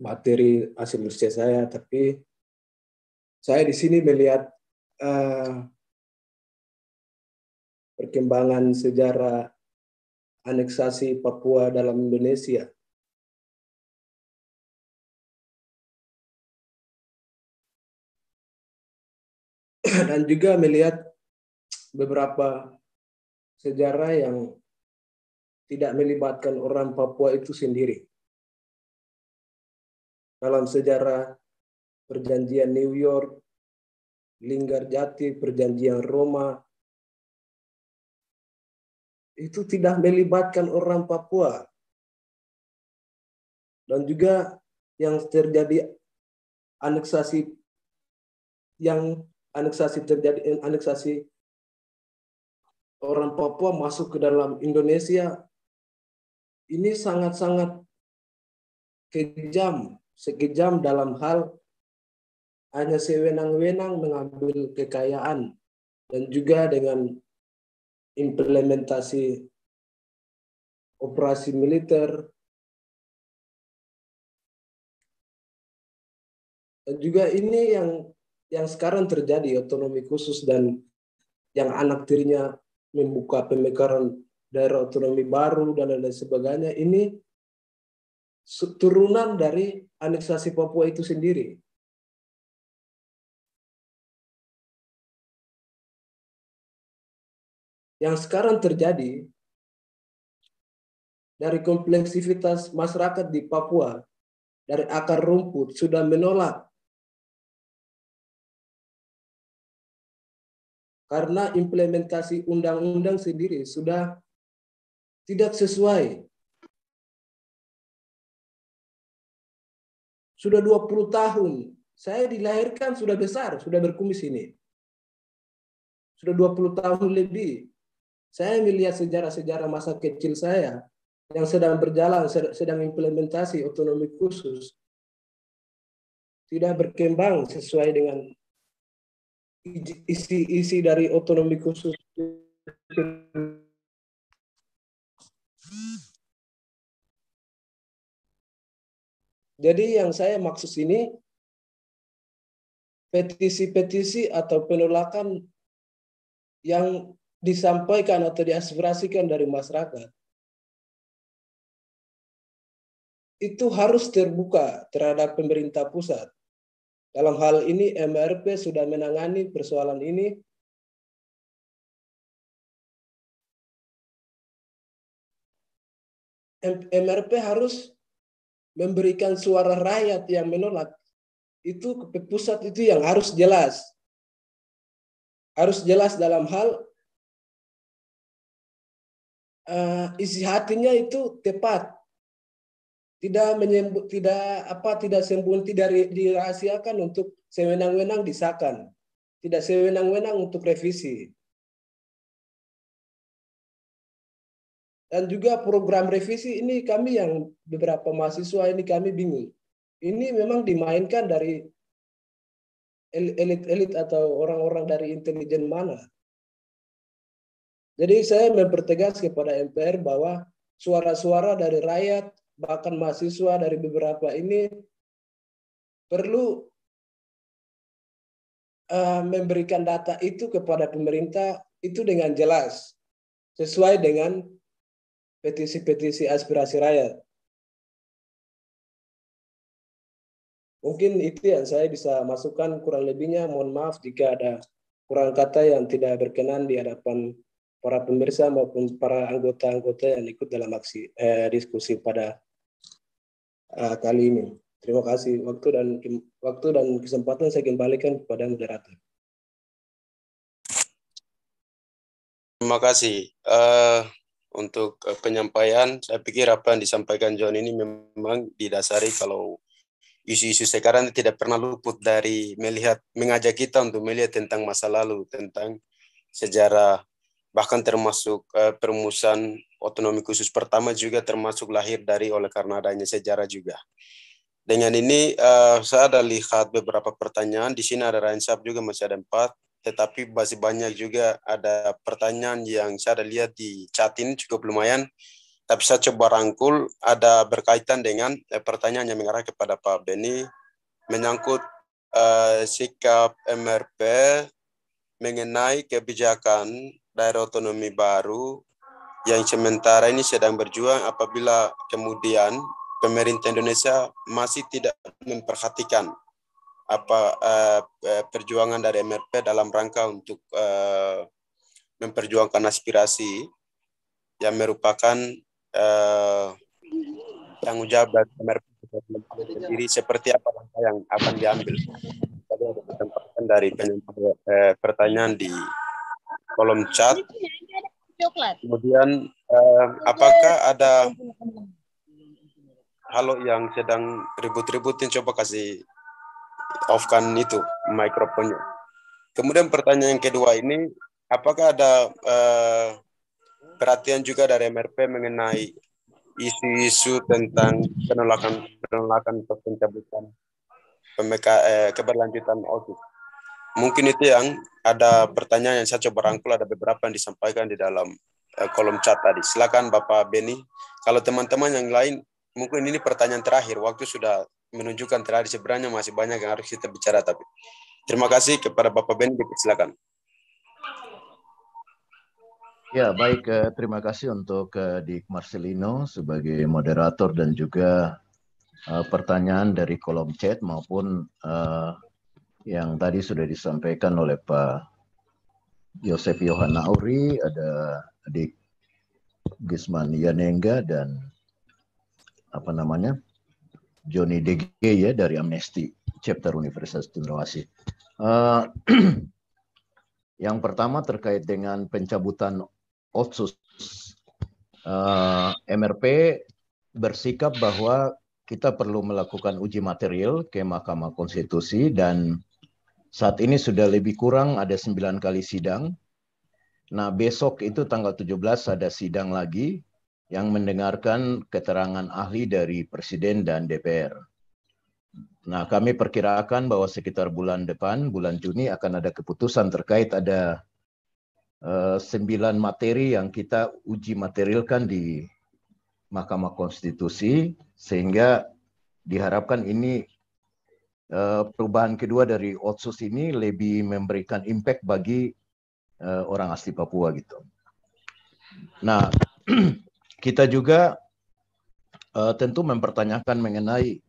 Speaker 9: materi hasil riset saya, tapi saya di sini melihat uh,
Speaker 3: perkembangan sejarah aneksasi Papua dalam Indonesia Iya, dan juga melihat beberapa
Speaker 9: sejarah yang tidak melibatkan orang Papua itu sendiri.
Speaker 3: Dalam sejarah perjanjian New York, Linggarjati, perjanjian Roma, itu tidak melibatkan orang Papua.
Speaker 9: Dan juga yang terjadi aneksasi yang aneksasi terjadi eh, aneksasi orang Papua masuk ke dalam Indonesia ini sangat-sangat kejam, sekejam dalam hal hanya sewenang-wenang mengambil kekayaan dan juga dengan
Speaker 3: implementasi operasi militer dan juga ini yang yang sekarang terjadi otonomi khusus dan yang anak tirinya
Speaker 9: membuka pemekaran daerah otonomi baru dan lain sebagainya ini
Speaker 3: turunan dari aneksasi Papua itu sendiri. Yang sekarang terjadi dari kompleksivitas masyarakat di Papua, dari akar rumput sudah menolak karena implementasi undang-undang sendiri sudah tidak sesuai. Sudah 20 tahun, saya dilahirkan sudah
Speaker 9: besar, sudah berkumis ini. Sudah 20 tahun lebih. Saya melihat sejarah-sejarah masa kecil saya yang sedang berjalan, sedang implementasi otonomi khusus. Tidak berkembang sesuai dengan
Speaker 3: isi isi dari otonomi khusus jadi yang saya maksud ini
Speaker 9: petisi-petisi atau penolakan yang disampaikan atau diaspirasikan dari masyarakat itu harus terbuka terhadap pemerintah pusat. Dalam hal ini
Speaker 3: MRP sudah menangani persoalan ini MRP harus memberikan suara rakyat yang menolak itu ke pusat itu yang harus jelas harus jelas dalam hal uh, isi hatinya itu tepat
Speaker 9: tidak menyembut tidak apa tidak sembunyi tidak dirahasiakan untuk sewenang-wenang disahkan tidak sewenang-wenang untuk revisi dan juga program revisi ini kami yang beberapa mahasiswa ini kami bingung ini memang dimainkan dari elit-elit atau orang-orang dari intelijen mana jadi saya mempertegas kepada MPR bahwa suara-suara dari rakyat bahkan mahasiswa dari beberapa ini perlu uh, memberikan data itu kepada pemerintah itu dengan jelas sesuai dengan petisi-petisi aspirasi rakyat. Mungkin itu yang saya bisa masukkan kurang lebihnya. Mohon maaf jika ada kurang kata yang tidak berkenan di hadapan para pemirsa maupun para anggota-anggota yang ikut dalam aksi eh, diskusi pada uh, kali ini. Terima kasih waktu dan waktu dan kesempatan saya kembalikan kepada moderator.
Speaker 3: Terima kasih
Speaker 2: uh, untuk uh, penyampaian. Saya pikir apa yang disampaikan John ini memang didasari kalau isu-isu sekarang tidak pernah luput dari melihat mengajak kita untuk melihat tentang masa lalu, tentang sejarah bahkan termasuk eh, perumusan otonomi khusus pertama juga termasuk lahir dari oleh karena adanya sejarah juga. Dengan ini eh, saya ada lihat beberapa pertanyaan di sini ada Rainsap juga masih ada empat, tetapi masih banyak juga ada pertanyaan yang saya ada lihat di chat ini cukup lumayan. Tapi saya coba rangkul ada berkaitan dengan eh, pertanyaan yang mengarah kepada Pak Beni menyangkut eh, sikap MRP mengenai kebijakan daerah otonomi baru yang sementara ini sedang berjuang apabila kemudian pemerintah Indonesia masih tidak memperhatikan apa eh, eh perjuangan dari MRP dalam rangka untuk eh, memperjuangkan aspirasi yang merupakan eh, tanggung jawab dari MRP sendiri seperti apa langkah yang akan diambil. Tadi ada dari eh, pertanyaan di
Speaker 3: kolom chat. Kemudian
Speaker 2: uh, apakah ada halo yang sedang ribut-ributin coba kasih off itu mikrofonnya. Kemudian pertanyaan yang kedua ini apakah ada uh, perhatian juga dari MRP mengenai isu-isu tentang penolakan penolakan pencabutan pemeka eh, keberlanjutan audit mungkin itu yang ada pertanyaan yang saya coba rangkul ada beberapa yang disampaikan di dalam eh, kolom chat tadi. Silakan Bapak Beni. Kalau teman-teman yang lain mungkin ini pertanyaan terakhir. Waktu sudah menunjukkan terakhir sebenarnya masih banyak yang harus kita bicara tapi terima kasih kepada Bapak Beni silakan.
Speaker 4: Ya, baik. Eh, terima kasih untuk eh, Dik Marcelino sebagai moderator dan juga pertanyaan dari kolom chat maupun yang tadi sudah disampaikan oleh Pak Yosef Yohana Auri, ada adik Gisman Yanenga dan apa namanya Joni DG ya dari Amnesty Chapter Universitas Cendrawasih. Uh, eh, yang pertama terkait dengan pencabutan otsus uh, eh, MRP bersikap bahwa kita perlu melakukan uji material ke Mahkamah Konstitusi dan saat ini sudah lebih kurang ada sembilan kali sidang. Nah, besok itu tanggal 17 ada sidang lagi yang mendengarkan keterangan ahli dari Presiden dan DPR. Nah, kami perkirakan bahwa sekitar bulan depan, bulan Juni akan ada keputusan terkait ada eh, sembilan materi yang kita uji materialkan di Mahkamah Konstitusi, sehingga diharapkan ini Eh, perubahan kedua dari Otsus ini lebih memberikan impact bagi uh, orang asli Papua gitu. Nah, kita juga uh, tentu mempertanyakan mengenai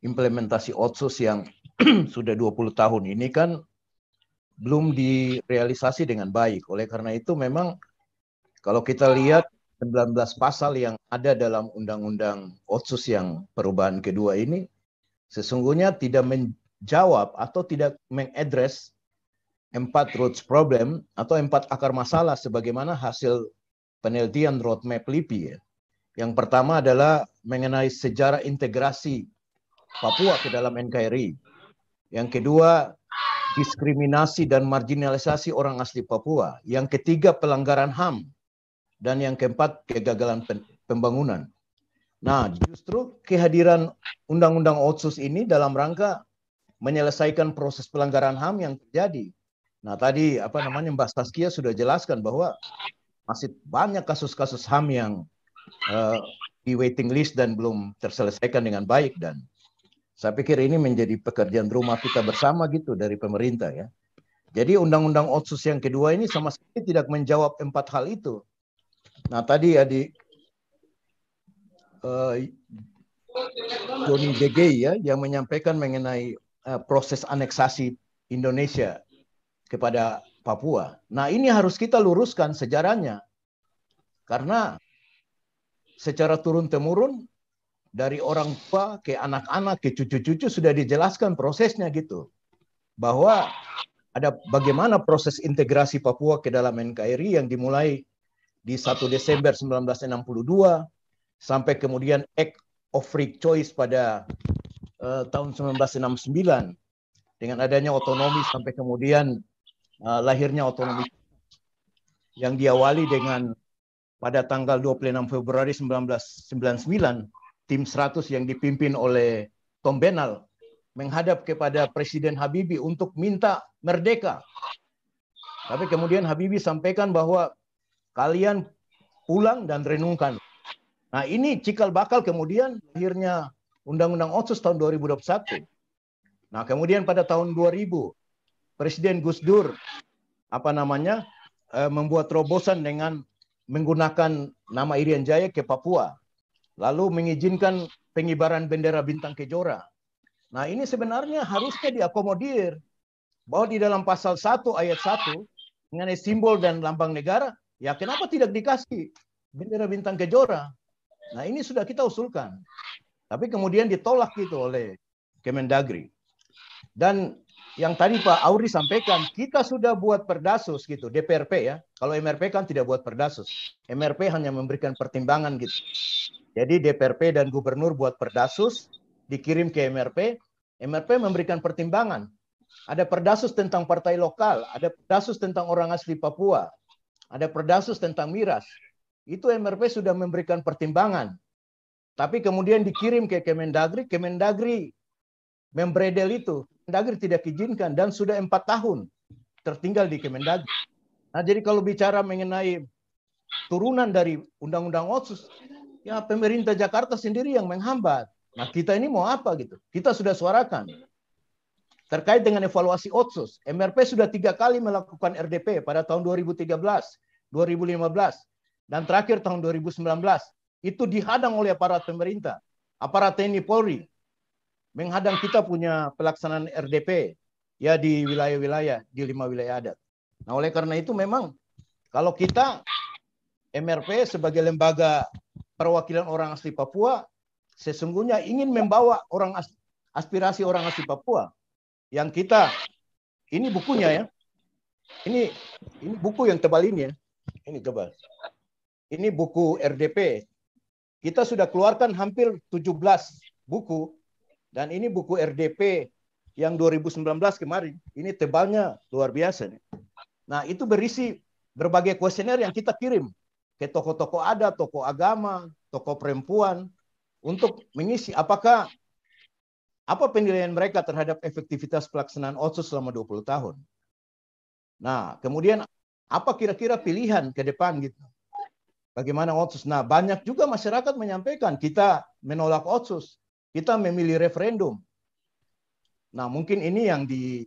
Speaker 4: implementasi Otsus yang sudah 20 tahun ini kan belum direalisasi dengan baik. Oleh karena itu memang kalau kita lihat 19 pasal yang ada dalam undang-undang Otsus yang perubahan kedua ini sesungguhnya tidak menjawab atau tidak mengadres empat roots problem atau empat akar masalah sebagaimana hasil penelitian roadmap LIPI. Ya. Yang pertama adalah mengenai sejarah integrasi Papua ke dalam NKRI. Yang kedua, diskriminasi dan marginalisasi orang asli Papua. Yang ketiga, pelanggaran HAM. Dan yang keempat, kegagalan pembangunan. Nah, justru kehadiran undang-undang otsus ini dalam rangka menyelesaikan proses pelanggaran HAM yang terjadi. Nah, tadi apa namanya Mbak Saskia sudah jelaskan bahwa masih banyak kasus-kasus HAM yang uh, di waiting list dan belum terselesaikan dengan baik dan saya pikir ini menjadi pekerjaan rumah kita bersama gitu dari pemerintah ya. Jadi undang-undang otsus yang kedua ini sama sekali tidak menjawab empat hal itu. Nah, tadi ya di uh, Johnny ya yang menyampaikan mengenai uh, proses aneksasi Indonesia kepada Papua. Nah, ini harus kita luruskan sejarahnya. Karena secara turun-temurun dari orang tua ke anak-anak ke cucu-cucu sudah dijelaskan prosesnya gitu. Bahwa ada bagaimana proses integrasi Papua ke dalam NKRI yang dimulai di 1 Desember 1962 sampai kemudian Act of Free Choice pada uh, tahun 1969 dengan adanya otonomi sampai kemudian uh, lahirnya otonomi yang diawali dengan pada tanggal 26 Februari 1999 tim 100 yang dipimpin oleh Tom Benal menghadap kepada Presiden Habibie untuk minta merdeka. Tapi kemudian Habibie sampaikan bahwa kalian pulang dan renungkan. Nah ini cikal bakal kemudian akhirnya Undang-Undang Otsus tahun 2021. Nah kemudian pada tahun 2000 Presiden Gus Dur apa namanya eh, membuat terobosan dengan menggunakan nama Irian Jaya ke Papua, lalu mengizinkan pengibaran bendera bintang kejora. Nah ini sebenarnya harusnya diakomodir bahwa di dalam pasal 1 ayat 1 mengenai simbol dan lambang negara, ya kenapa tidak dikasih bendera bintang kejora? Nah ini sudah kita usulkan. Tapi kemudian ditolak gitu oleh Kemendagri. Dan yang tadi Pak Auri sampaikan, kita sudah buat perdasus gitu, DPRP ya. Kalau MRP kan tidak buat perdasus. MRP hanya memberikan pertimbangan gitu. Jadi DPRP dan gubernur buat perdasus, dikirim ke MRP, MRP memberikan pertimbangan. Ada perdasus tentang partai lokal, ada perdasus tentang orang asli Papua, ada perdasus tentang miras, itu MRP sudah memberikan pertimbangan. Tapi kemudian dikirim ke Kemendagri, Kemendagri membredel itu. Kemendagri tidak izinkan dan sudah empat tahun tertinggal di Kemendagri. Nah, jadi kalau bicara mengenai turunan dari Undang-Undang Otsus, ya pemerintah Jakarta sendiri yang menghambat. Nah, kita ini mau apa gitu? Kita sudah suarakan. Terkait dengan evaluasi Otsus, MRP sudah tiga kali melakukan RDP pada tahun 2013, 2015, dan terakhir tahun 2019 itu dihadang oleh aparat pemerintah, aparat TNI Polri menghadang kita punya pelaksanaan RDP ya di wilayah-wilayah di lima wilayah adat. Nah, oleh karena itu memang kalau kita MRP sebagai lembaga perwakilan orang asli Papua sesungguhnya ingin membawa orang as aspirasi orang asli Papua yang kita ini bukunya ya. Ini ini buku yang tebal ini ya. Ini tebal ini buku RDP. Kita sudah keluarkan hampir 17 buku dan ini buku RDP yang 2019 kemarin. Ini tebalnya luar biasa nih. Nah, itu berisi berbagai kuesioner yang kita kirim ke toko-toko ada toko agama, toko perempuan untuk mengisi apakah apa penilaian mereka terhadap efektivitas pelaksanaan OTSUS selama 20 tahun. Nah, kemudian apa kira-kira pilihan ke depan gitu. Bagaimana otsus? Nah, banyak juga masyarakat menyampaikan kita menolak otsus, kita memilih referendum. Nah, mungkin ini yang di,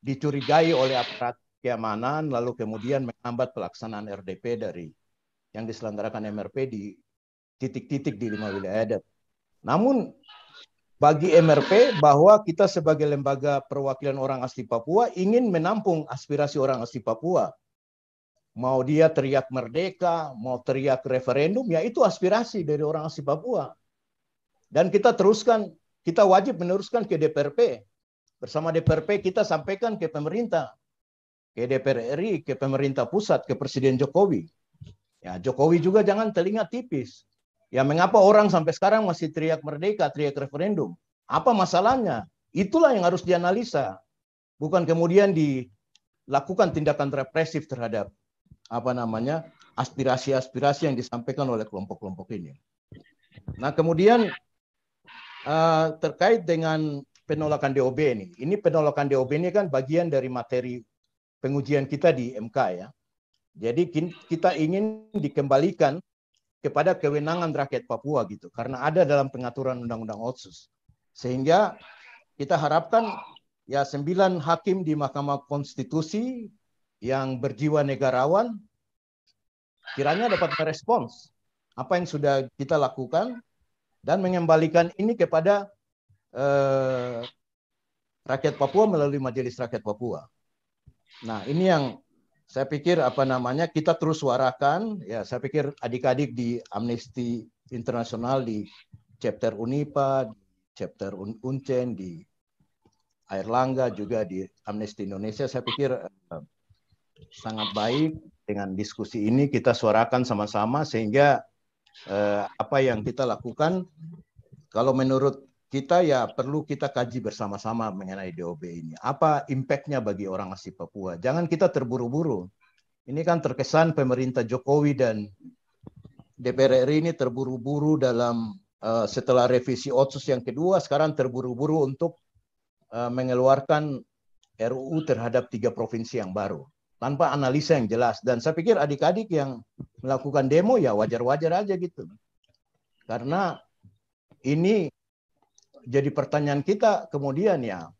Speaker 4: dicurigai oleh aparat keamanan lalu kemudian menghambat pelaksanaan RDP dari yang diselenggarakan MRP di titik-titik di lima wilayah adat. Namun bagi MRP bahwa kita sebagai lembaga perwakilan orang asli Papua ingin menampung aspirasi orang asli Papua mau dia teriak merdeka, mau teriak referendum, ya itu aspirasi dari orang asli Papua. Dan kita teruskan, kita wajib meneruskan ke DPRP. Bersama DPRP kita sampaikan ke pemerintah, ke DPR RI, ke pemerintah pusat, ke Presiden Jokowi. Ya, Jokowi juga jangan telinga tipis. Ya, mengapa orang sampai sekarang masih teriak merdeka, teriak referendum? Apa masalahnya? Itulah yang harus dianalisa. Bukan kemudian dilakukan tindakan represif terhadap apa namanya aspirasi-aspirasi yang disampaikan oleh kelompok-kelompok ini. Nah kemudian uh, terkait dengan penolakan DOB ini, ini penolakan DOB ini kan bagian dari materi pengujian kita di MK ya. Jadi kita ingin dikembalikan kepada kewenangan rakyat Papua gitu, karena ada dalam pengaturan undang-undang otsus. Sehingga kita harapkan ya sembilan hakim di Mahkamah Konstitusi yang berjiwa negarawan kiranya dapat merespons apa yang sudah kita lakukan dan mengembalikan ini kepada eh, rakyat Papua melalui Majelis Rakyat Papua. Nah, ini yang saya pikir apa namanya kita terus suarakan ya saya pikir adik-adik di Amnesty Internasional di chapter Unipa, di chapter Uncen di Air Langga juga di Amnesty Indonesia saya pikir eh, sangat baik dengan diskusi ini kita suarakan sama-sama sehingga eh, apa yang kita lakukan kalau menurut kita ya perlu kita kaji bersama-sama mengenai DOB ini. Apa impact-nya bagi orang asli Papua? Jangan kita terburu-buru. Ini kan terkesan pemerintah Jokowi dan DPR RI ini terburu-buru dalam uh, setelah revisi otsus yang kedua, sekarang terburu-buru untuk uh, mengeluarkan RUU terhadap tiga provinsi yang baru tanpa analisa yang jelas. Dan saya pikir adik-adik yang melakukan demo ya wajar-wajar aja gitu. Karena ini jadi pertanyaan kita kemudian ya.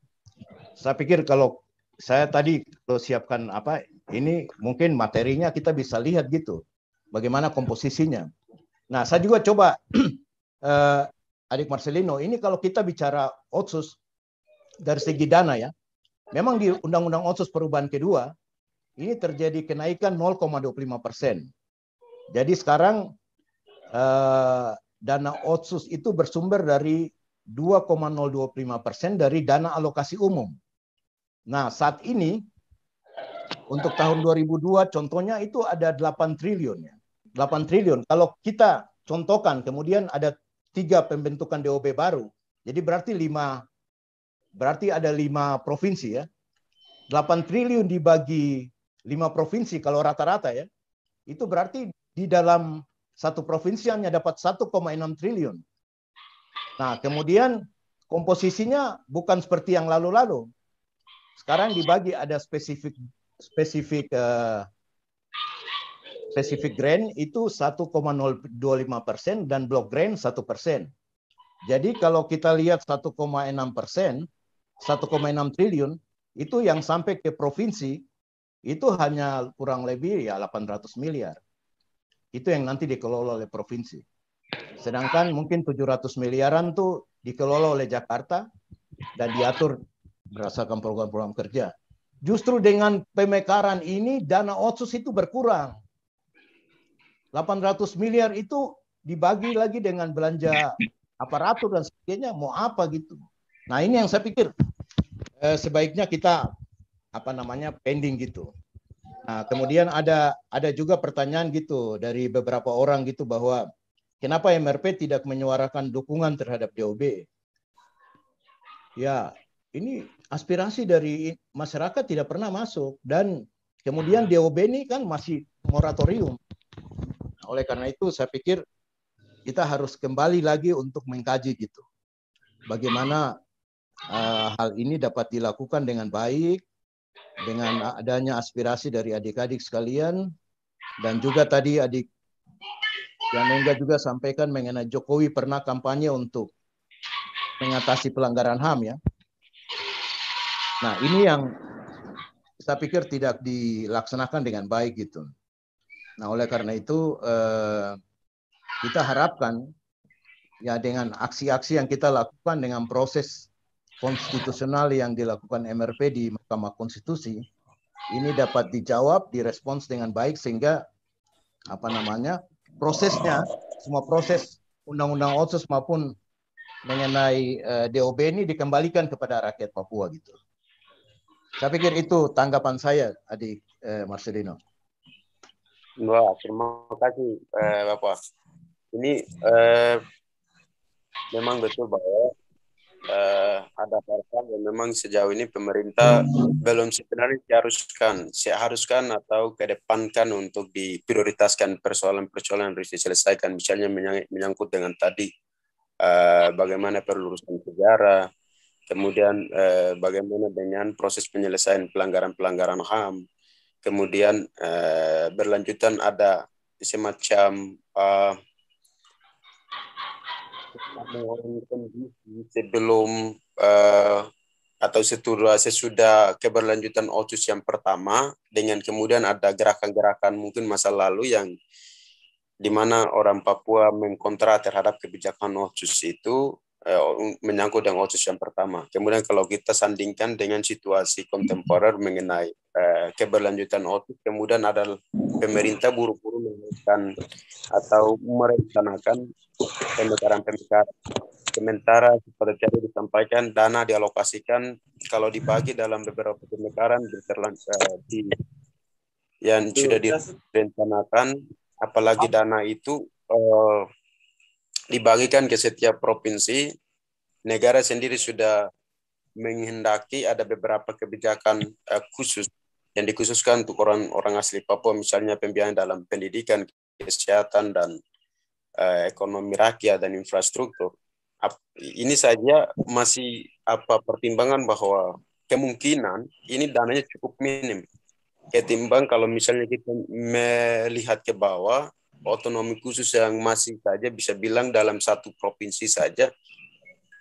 Speaker 4: Saya pikir kalau saya tadi lo siapkan apa ini mungkin materinya kita bisa lihat gitu. Bagaimana komposisinya. Nah, saya juga coba eh, adik Marcelino, ini kalau kita bicara otsus dari segi dana ya, memang di Undang-Undang Otsus Perubahan kedua ini terjadi kenaikan 0,25 persen. Jadi sekarang eh, dana otsus itu bersumber dari 2,025 persen dari dana alokasi umum. Nah saat ini untuk tahun 2002 contohnya itu ada 8 triliun ya. 8 triliun. Kalau kita contohkan kemudian ada tiga pembentukan DOB baru, jadi berarti lima berarti ada lima provinsi ya. 8 triliun dibagi lima provinsi kalau rata-rata ya, itu berarti di dalam satu provinsi hanya dapat 1,6 triliun. Nah, kemudian komposisinya bukan seperti yang lalu-lalu. Sekarang dibagi ada spesifik spesifik eh, spesifik grant itu 1,025 persen dan blok grant 1 persen. Jadi kalau kita lihat 1,6 persen, 1,6 triliun itu yang sampai ke provinsi itu hanya kurang lebih ya 800 miliar. Itu yang nanti dikelola oleh provinsi. Sedangkan mungkin 700 miliaran tuh dikelola oleh Jakarta dan diatur berdasarkan program-program kerja. Justru dengan pemekaran ini dana otsus itu berkurang. 800 miliar itu dibagi lagi dengan belanja aparatur dan sebagainya mau apa gitu. Nah ini yang saya pikir eh, sebaiknya kita apa namanya pending gitu. Nah, kemudian ada ada juga pertanyaan gitu dari beberapa orang gitu bahwa kenapa MRP tidak menyuarakan dukungan terhadap DOB? Ya, ini aspirasi dari masyarakat tidak pernah masuk dan kemudian DOB ini kan masih moratorium. Nah, oleh karena itu saya pikir kita harus kembali lagi untuk mengkaji gitu. Bagaimana uh, hal ini dapat dilakukan dengan baik dengan adanya aspirasi dari adik-adik sekalian dan juga tadi adik yang Engga juga sampaikan mengenai Jokowi pernah kampanye untuk mengatasi pelanggaran HAM ya. Nah, ini yang saya pikir tidak dilaksanakan dengan baik gitu. Nah, oleh karena itu eh, kita harapkan ya dengan aksi-aksi yang kita lakukan dengan proses konstitusional yang dilakukan MRP di Mahkamah Konstitusi ini dapat dijawab, direspons dengan baik sehingga apa namanya prosesnya semua proses undang-undang otsus maupun mengenai uh, eh, DOB ini dikembalikan kepada rakyat Papua gitu. Saya pikir itu tanggapan saya, adik eh, Marcelino.
Speaker 2: Wah, terima kasih eh, Bapak. Ini eh, memang betul bahwa uh, ada hal-hal yang memang sejauh ini pemerintah belum sebenarnya diharuskan, seharuskan atau kedepankan untuk diprioritaskan persoalan-persoalan yang harus diselesaikan, misalnya menyangkut dengan tadi uh, bagaimana perlurusan sejarah, kemudian uh, bagaimana dengan proses penyelesaian pelanggaran-pelanggaran HAM, kemudian uh, berlanjutan ada semacam uh, sebelum uh, atau setelah sesudah keberlanjutan otsus yang pertama dengan kemudian ada gerakan-gerakan mungkin masa lalu yang di mana orang Papua mengkontra terhadap kebijakan otsus itu eh, menyangkut dengan otsus yang pertama. Kemudian kalau kita sandingkan dengan situasi kontemporer mengenai eh, keberlanjutan otsus, kemudian ada pemerintah buru-buru menaikan atau merencanakan pembicaraan-pembicaraan. Sementara seperti tadi disampaikan, dana dialokasikan kalau dibagi dalam beberapa pemekaran eh, di, yang sudah direncanakan, apalagi dana itu uh, dibagikan ke setiap provinsi. Negara sendiri sudah menghendaki ada beberapa kebijakan uh, khusus yang dikhususkan untuk orang-orang asli Papua, misalnya pembiayaan dalam pendidikan, kesehatan, dan Eh, ekonomi rakyat dan infrastruktur. Ini saja masih apa pertimbangan bahwa kemungkinan ini dananya cukup minim. Ketimbang kalau misalnya kita melihat ke bawah, otonomi khusus yang masih saja bisa bilang dalam satu provinsi saja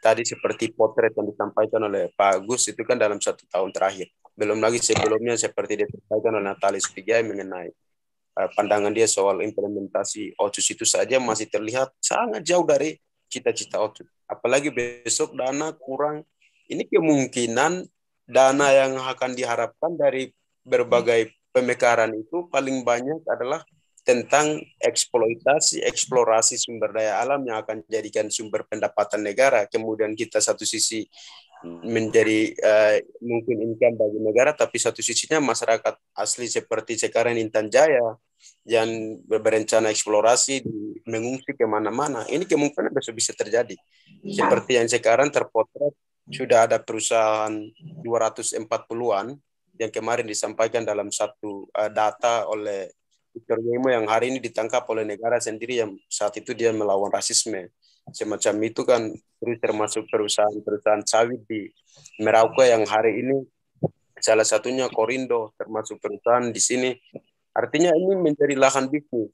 Speaker 2: tadi seperti potret yang disampaikan oleh Pak Agus itu kan dalam satu tahun terakhir. Belum lagi sebelumnya seperti disampaikan oleh Natalis Pigai mengenai Eh, pandangan dia soal implementasi otsus itu saja masih terlihat sangat jauh dari cita-cita otsus. Apalagi besok dana kurang. Ini kemungkinan dana yang akan diharapkan dari berbagai pemekaran itu paling banyak adalah tentang eksploitasi, eksplorasi sumber daya alam yang akan dijadikan sumber pendapatan negara. Kemudian kita satu sisi menjadi uh, mungkin income bagi negara, tapi satu sisinya masyarakat asli seperti sekarang Intan Jaya yang berencana eksplorasi mengungsi kemana-mana ini kemungkinan besok bisa terjadi ya. seperti yang sekarang terpotret sudah ada perusahaan 240-an yang kemarin disampaikan dalam satu eh, data oleh Victor Yemo yang hari ini ditangkap oleh negara sendiri yang saat itu dia melawan rasisme. Semacam itu kan terus termasuk perusahaan-perusahaan sawit di Merauke yang hari ini salah satunya Korindo termasuk perusahaan di sini Artinya ini menjadi lahan bisnis.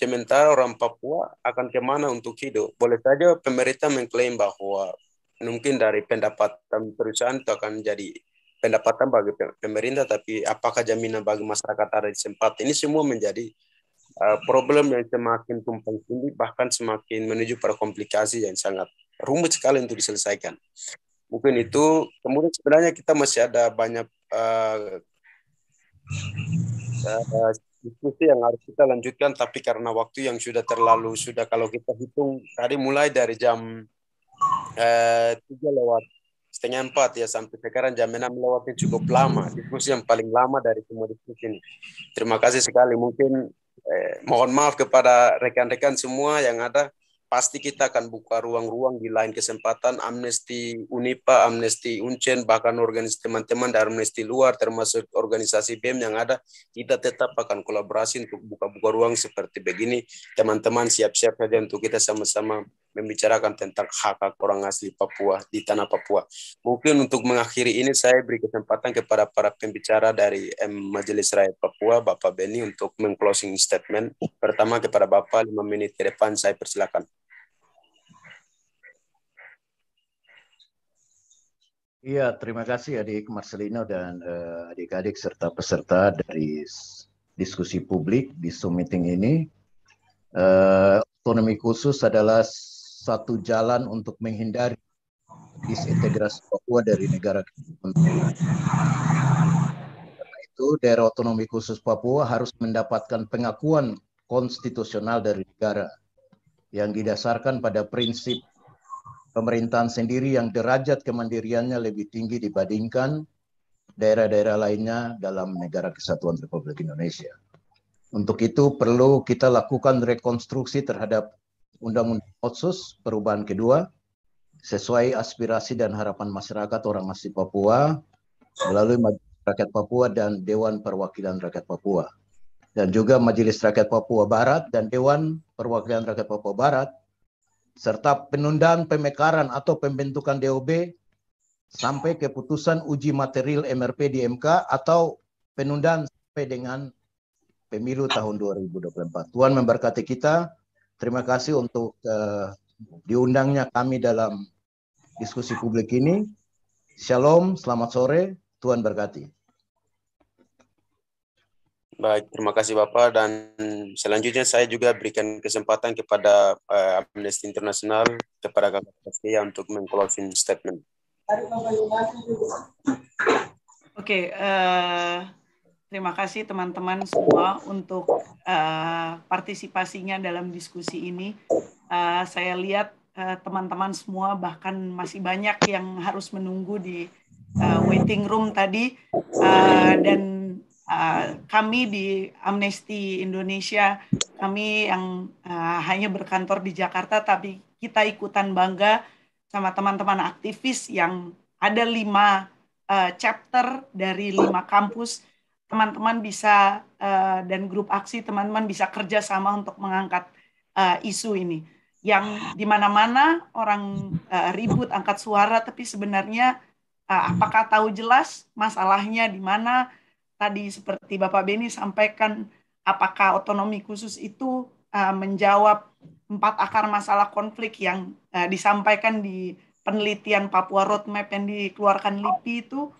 Speaker 2: Sementara orang Papua akan kemana untuk hidup? Boleh saja pemerintah mengklaim bahwa mungkin dari pendapatan perusahaan itu akan jadi pendapatan bagi pemerintah, tapi apakah jaminan bagi masyarakat ada di tempat? Ini semua menjadi uh, problem yang semakin tumpang tinggi, bahkan semakin menuju pada komplikasi yang sangat rumit sekali untuk diselesaikan. Mungkin itu. Kemudian sebenarnya kita masih ada banyak uh, diskusi eh, yang harus kita lanjutkan tapi karena waktu yang sudah terlalu sudah kalau kita hitung tadi mulai dari jam eh, tiga eh, lewat setengah empat ya sampai sekarang jam enam lewat yang cukup lama diskusi yang paling lama dari semua diskusi ini terima kasih sekali mungkin eh, mohon maaf kepada rekan-rekan semua yang ada pasti kita akan buka ruang-ruang di lain kesempatan amnesti Unipa, amnesti Uncen, bahkan organisasi teman-teman dari amnesti luar termasuk organisasi BEM yang ada, kita tetap akan kolaborasi untuk buka-buka ruang seperti begini. Teman-teman siap-siap saja untuk kita sama-sama membicarakan tentang hak-hak orang asli Papua di tanah Papua. Mungkin untuk mengakhiri ini saya beri kesempatan kepada para pembicara dari M Majelis Rakyat Papua, Bapak Beni untuk mengclosing statement. Pertama kepada Bapak, lima menit ke depan saya persilakan.
Speaker 4: Iya, terima kasih adik Marcelino dan uh, adik-adik serta peserta dari diskusi publik di Zoom meeting ini. Uh, otonomi khusus adalah satu jalan untuk menghindari disintegrasi Papua dari negara Karena itu, daerah otonomi khusus Papua harus mendapatkan pengakuan konstitusional dari negara yang didasarkan pada prinsip pemerintahan sendiri yang derajat kemandiriannya lebih tinggi dibandingkan daerah-daerah lainnya dalam negara kesatuan Republik Indonesia. Untuk itu perlu kita lakukan rekonstruksi terhadap Undang-Undang Otsus perubahan kedua sesuai aspirasi dan harapan masyarakat orang asli Papua melalui Majelis Rakyat Papua dan Dewan Perwakilan Rakyat Papua dan juga Majelis Rakyat Papua Barat dan Dewan Perwakilan Rakyat Papua Barat serta penundaan pemekaran atau pembentukan DOB sampai keputusan uji material MRP di MK atau penundaan sampai dengan pemilu tahun 2024. Tuhan memberkati kita. Terima kasih untuk uh, diundangnya kami dalam diskusi publik ini. Shalom, selamat sore, Tuhan berkati.
Speaker 2: Baik, terima kasih Bapak dan selanjutnya saya juga berikan kesempatan kepada uh, Amnesty International kepada Kakak Saskia untuk meng statement.
Speaker 6: Oke, okay, uh, eh, terima kasih teman-teman semua untuk uh, partisipasinya dalam diskusi ini. Uh, saya lihat teman-teman uh, semua bahkan masih banyak yang harus menunggu di uh, waiting room tadi uh, dan Uh, kami di Amnesty Indonesia, kami yang uh, hanya berkantor di Jakarta, tapi kita ikutan bangga sama teman-teman aktivis yang ada lima uh, chapter dari lima kampus. Teman-teman bisa uh, dan grup aksi teman-teman bisa kerja sama untuk mengangkat uh, isu ini. Yang di mana-mana orang uh, ribut angkat suara, tapi sebenarnya uh, apakah tahu jelas masalahnya di mana? tadi seperti Bapak Beni sampaikan apakah otonomi khusus itu uh, menjawab empat akar masalah konflik yang uh, disampaikan di penelitian Papua Roadmap yang dikeluarkan LIPI itu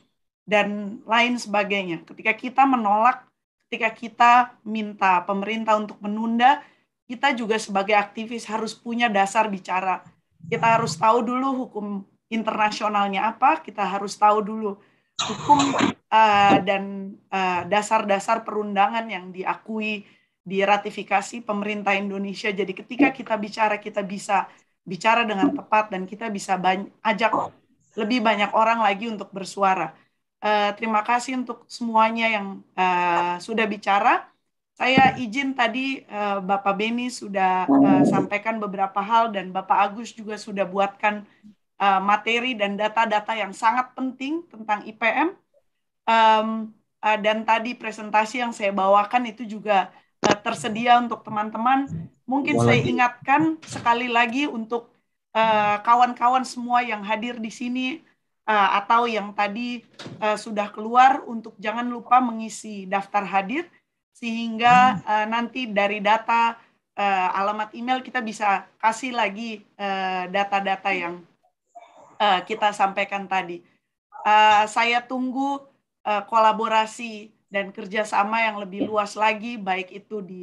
Speaker 6: dan lain sebagainya. Ketika kita menolak, ketika kita minta pemerintah untuk menunda, kita juga sebagai aktivis harus punya dasar bicara. Kita harus tahu dulu hukum internasionalnya apa, kita harus tahu dulu hukum uh, dan eh, dasar-dasar uh, perundangan yang diakui diratifikasi pemerintah Indonesia. Jadi ketika kita bicara kita bisa bicara dengan tepat dan kita bisa ajak lebih banyak orang lagi untuk bersuara. Uh, terima kasih untuk semuanya yang uh, sudah bicara. Saya izin tadi uh, Bapak Beni sudah uh, sampaikan beberapa hal dan Bapak Agus juga sudah buatkan Eh, materi dan data-data yang sangat penting tentang IPM. Um, uh, eh, dan tadi presentasi yang saya bawakan itu juga uh, tersedia untuk teman-teman. Mungkin Walau saya ingatkan sekali lagi untuk kawan-kawan uh, semua yang hadir di sini uh, atau yang tadi uh, sudah keluar untuk jangan lupa mengisi daftar hadir sehingga uh, nanti dari data uh, alamat email kita bisa kasih lagi data-data uh, data -data yang uh, kita sampaikan tadi. Uh, saya tunggu uh, kolaborasi dan kerjasama yang lebih luas lagi, baik itu di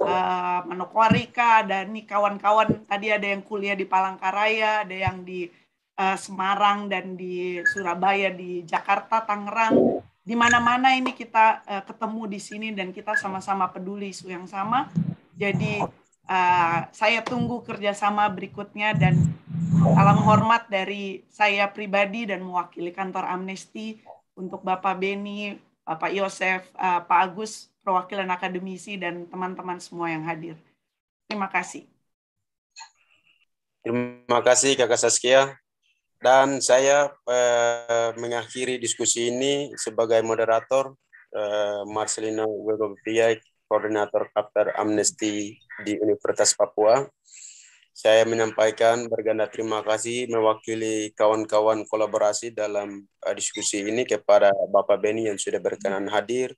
Speaker 6: uh, Manokwari,ka dan nih kawan-kawan tadi ada yang kuliah di Palangkaraya, ada yang di uh, Semarang dan di Surabaya, di Jakarta, Tangerang, di mana-mana ini kita uh, ketemu di sini dan kita sama-sama peduli isu yang sama. Jadi uh, saya tunggu kerjasama berikutnya dan alam hormat dari saya pribadi dan mewakili kantor amnesti untuk Bapak Beni, Bapak Yosef, uh, Pak Agus, perwakilan akademisi dan teman-teman semua yang hadir. Terima kasih.
Speaker 2: Terima kasih Kakak Saskia. Dan saya eh, mengakhiri diskusi ini sebagai moderator eh, Marcelino Wegoviak koordinator Kapter amnesti di Universitas Papua. Saya menyampaikan berganda terima kasih mewakili kawan-kawan kolaborasi dalam eh, diskusi ini kepada Bapak Beni yang sudah berkenan hadir,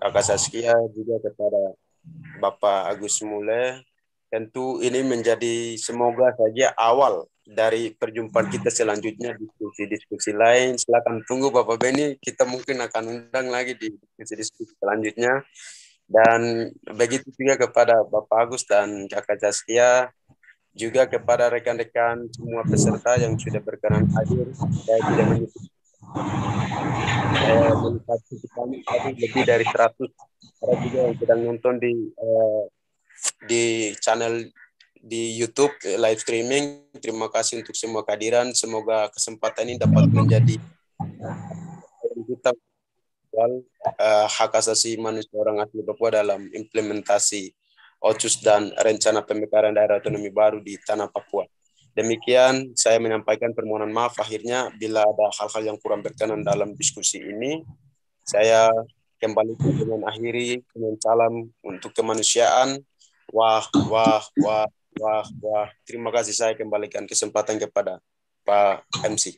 Speaker 2: Kakak Saskia juga kepada Bapak Agus Mule. Tentu ini menjadi semoga saja awal dari perjumpaan kita selanjutnya diskusi-diskusi lain. Silakan tunggu Bapak Beni, kita mungkin akan undang lagi di diskusi-diskusi selanjutnya. Dan begitu juga kepada Bapak Agus dan Kakak Jaskia juga kepada rekan-rekan semua peserta yang sudah berkenan hadir. Saya tidak menyebut eh, tadi lebih dari 100 orang juga yang sedang nonton di eh, di channel di YouTube live streaming. Terima kasih untuk semua kehadiran. Semoga kesempatan ini dapat menjadi kita soal uh, eh, hak asasi manusia orang asli Papua dalam implementasi otsus dan rencana pemekaran daerah otonomi baru di tanah Papua. Demikian saya menyampaikan permohonan maaf akhirnya bila ada hal-hal yang kurang berkenan dalam diskusi ini. Saya kembali dengan akhiri dengan salam untuk kemanusiaan. Wah, wah, wah, wah, wah. Terima kasih saya kembalikan kesempatan kepada Pak MC.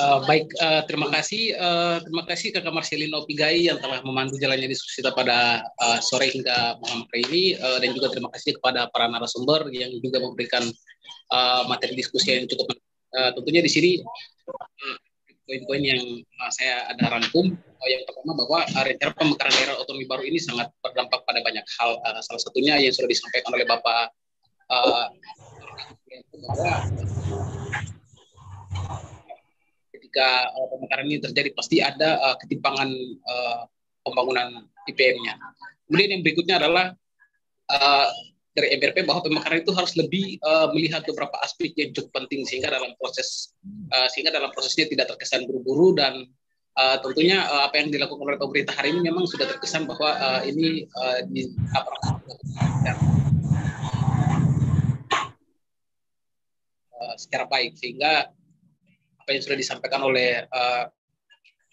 Speaker 8: Eh, baik, uh, terima kasih. Uh, terima kasih Kakak Marcelino Pigai yang telah memandu jalannya diskusi pada uh, sore hingga malam hari ini. Uh, dan juga terima kasih kepada para narasumber yang juga memberikan uh, materi diskusi yang cukup uh, tentunya di sini poin-poin yang uh, saya ada rangkum. Uh, yang pertama bahwa uh, rencana pemekaran daerah otonomi baru ini sangat berdampak pada banyak hal. Uh, salah satunya yang sudah disampaikan oleh Bapak uh, ketika uh, pemekaran ini terjadi pasti ada uh, ketimpangan uh, pembangunan IPM-nya. Kemudian yang berikutnya adalah uh, dari MPRP bahwa pemekaran itu harus lebih uh, melihat beberapa aspek yang cukup penting sehingga dalam proses uh, sehingga dalam prosesnya tidak terkesan buru-buru dan uh, tentunya uh, apa yang dilakukan oleh pemerintah hari ini memang sudah terkesan bahwa uh, ini uh, di apa ya, secara baik sehingga apa yang sudah disampaikan oleh uh,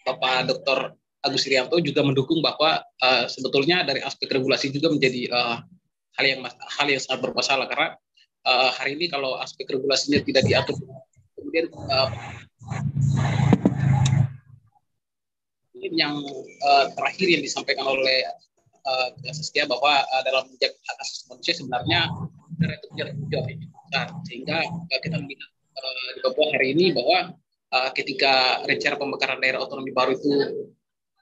Speaker 8: Bapak Dr. Agus Rianto juga mendukung bahwa uh, sebetulnya dari aspek regulasi juga menjadi uh, hal yang hal yang sangat bermasalah karena uh, hari ini kalau aspek regulasinya tidak diatur kemudian uh, yang uh, terakhir yang disampaikan oleh uh, Saskia bahwa uh, dalam menjaga hak asasi manusia sebenarnya itu nah, sehingga uh, kita melihat uh, di Papua hari ini bahwa uh, ketika rencana pembekaran daerah otonomi baru itu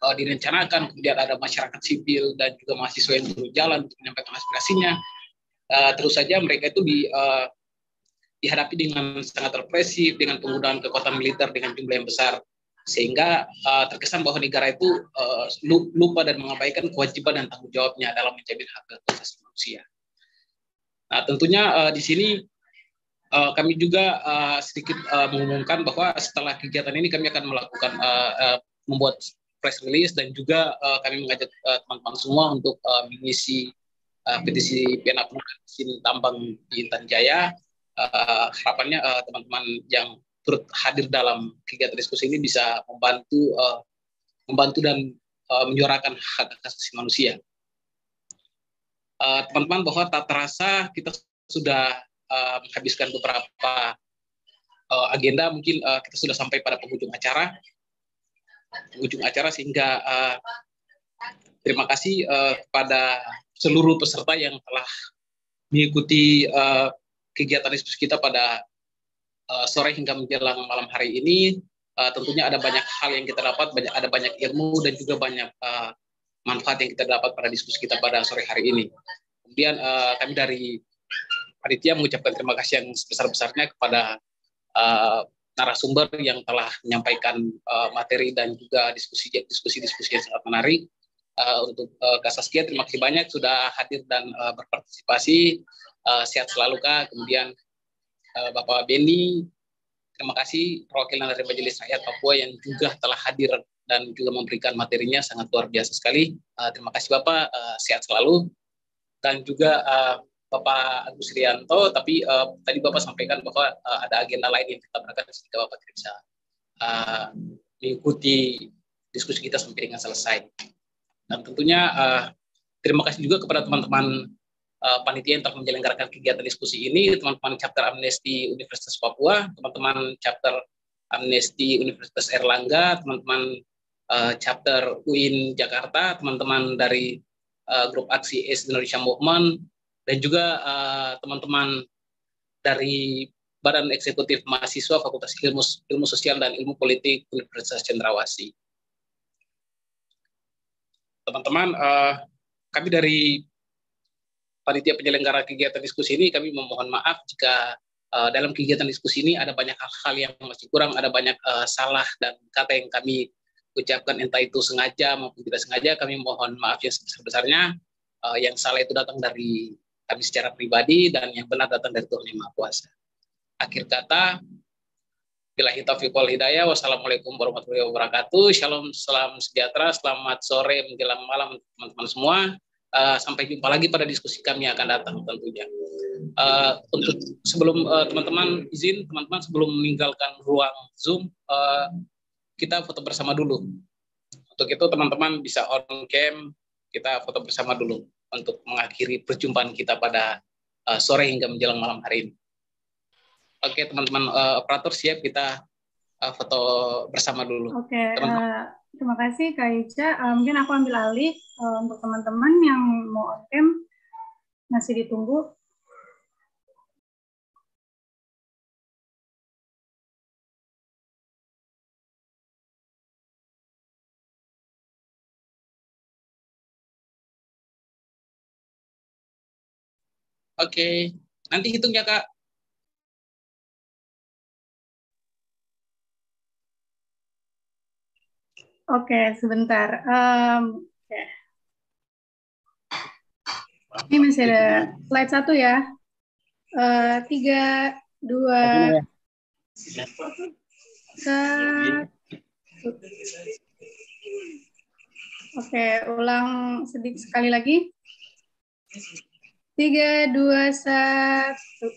Speaker 8: uh, direncanakan, kemudian ada masyarakat sipil dan juga mahasiswa yang turun jalan untuk menyampaikan aspirasinya. Uh, terus saja mereka itu di, uh, dihadapi dengan sangat represif, dengan penggunaan kekuatan militer dengan jumlah yang besar, sehingga uh, terkesan bahwa negara itu uh, lupa dan mengabaikan kewajiban dan tanggung jawabnya dalam menjamin hak asasi manusia. Nah, tentunya uh, di sini uh, kami juga uh, sedikit uh, mengumumkan bahwa setelah kegiatan ini kami akan melakukan uh, uh, membuat press release dan juga uh, kami mengajak teman teman-teman semua untuk uh, mengisi uh, petisi penampungan izin tambang di Intan Jaya. Uh, harapannya teman teman-teman yang turut hadir dalam kegiatan diskusi ini bisa membantu uh, membantu dan uh, menyuarakan hak asasi manusia. Teman-teman uh, teman -teman, bahwa tak terasa kita sudah Eh, menghabiskan beberapa uh, agenda, mungkin uh, kita sudah sampai pada penghujung acara. Penghujung acara sehingga uh, terima kasih uh, kepada seluruh peserta yang telah mengikuti uh, kegiatan diskusi kita pada uh, sore hingga menjelang malam hari ini. Uh, tentunya ada banyak hal yang kita dapat, banyak, ada banyak ilmu dan juga banyak uh, manfaat yang kita dapat pada diskusi kita pada sore hari ini. Kemudian uh, kami dari panitia mengucapkan terima kasih yang sebesar-besarnya kepada uh, narasumber yang telah menyampaikan uh, materi dan juga diskusi diskusi diskusi yang sangat menarik. Uh, untuk uh, Kak Saskia, terima kasih banyak sudah hadir dan uh, berpartisipasi. Uh, sehat selalu Kak. Kemudian uh, Bapak Beni, terima kasih perwakilan dari Majelis Rakyat Papua yang juga telah hadir dan juga memberikan materinya sangat luar biasa sekali. Uh, terima kasih Bapak, uh, sehat selalu. Dan juga uh, Bapak Agus Rianto, tapi uh, tadi Bapak sampaikan bahwa uh, ada agenda lain yang kita berangkat sehingga Bapak tidak bisa uh, eh, mengikuti diskusi kita sampai dengan selesai. Dan tentunya uh, terima kasih juga kepada teman-teman uh, panitia yang telah menyelenggarakan kegiatan diskusi ini, teman-teman chapter Amnesty Universitas Papua, teman-teman chapter Amnesty Universitas Erlangga, teman-teman uh, chapter UIN Jakarta, teman-teman dari uh, grup aksi Es Indonesia Movement, dan juga eh, teman-teman uh, dari Badan Eksekutif Mahasiswa Fakultas Ilmu, Ilmu Sosial dan Ilmu Politik Universitas Cendrawasih. Teman-teman, uh, kami dari panitia penyelenggara kegiatan diskusi ini kami memohon maaf jika uh, dalam kegiatan diskusi ini ada banyak hal-hal yang masih kurang, ada banyak uh, salah dan kata yang kami ucapkan entah itu sengaja maupun tidak sengaja kami mohon maaf yang sebesar-besarnya uh, yang salah itu datang dari tapi secara pribadi dan yang benar datang dari Tuhan Yang Maha Kuasa. Akhir kata, bila taufiq wal hidayah, wassalamualaikum warahmatullahi wabarakatuh, shalom, salam sejahtera, selamat sore, menjelang malam teman-teman semua. Uh, sampai jumpa lagi pada diskusi kami yang akan datang tentunya. Uh, untuk sebelum teman eh, teman-teman izin teman-teman sebelum meninggalkan ruang Zoom uh, kita foto bersama dulu. Untuk itu teman-teman bisa on cam kita foto bersama dulu untuk mengakhiri perjumpaan kita pada uh, sore hingga menjelang malam hari ini. Oke, okay, teman-teman uh, operator siap kita uh, foto bersama dulu.
Speaker 3: Oke, okay, uh,
Speaker 5: terima kasih Kak Ica. Uh, mungkin aku ambil alih uh, untuk teman-teman yang mau on cam masih ditunggu.
Speaker 3: Oke. Nanti hitung ya Kak. Oke, sebentar. Um, okay. Ini masih ada slide satu
Speaker 5: ya. Uh, tiga, dua, ya. satu. Oke, ulang sedikit sekali lagi. Tiga, dua, satu.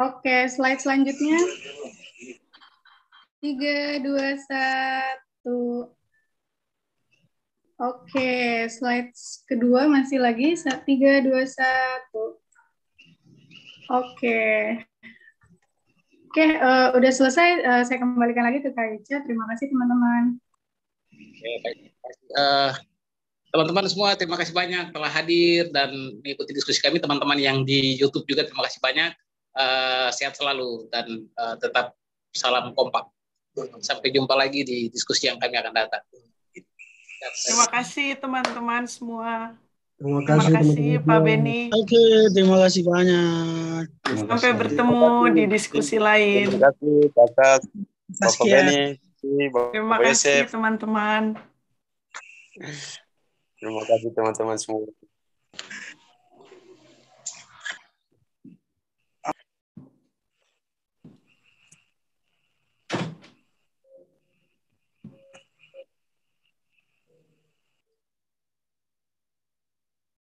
Speaker 5: Oke, slide selanjutnya. Tiga, dua, satu. Oke, slide kedua masih lagi. Tiga, dua, satu. Oke. Oke, uh, udah selesai. Uh, saya kembalikan lagi ke Kak Ica. Terima kasih, teman-teman.
Speaker 8: Oke, baik. Uh, Teman-teman semua terima kasih banyak telah hadir dan mengikuti diskusi kami. Teman-teman yang di YouTube juga terima kasih banyak. Uh, sehat selalu dan uh, tetap salam kompak. Sampai jumpa lagi di diskusi yang kami akan datang.
Speaker 6: Terima kasih teman-teman semua.
Speaker 5: Terima kasih, terima kasih teman -teman. Pak Beni. Oke, okay, terima kasih banyak.
Speaker 6: Terima Sampai bertemu di diskusi lain. Terima kasih, Pak Kas. Terima kasih teman-teman.
Speaker 2: Terima kasih teman-teman semua.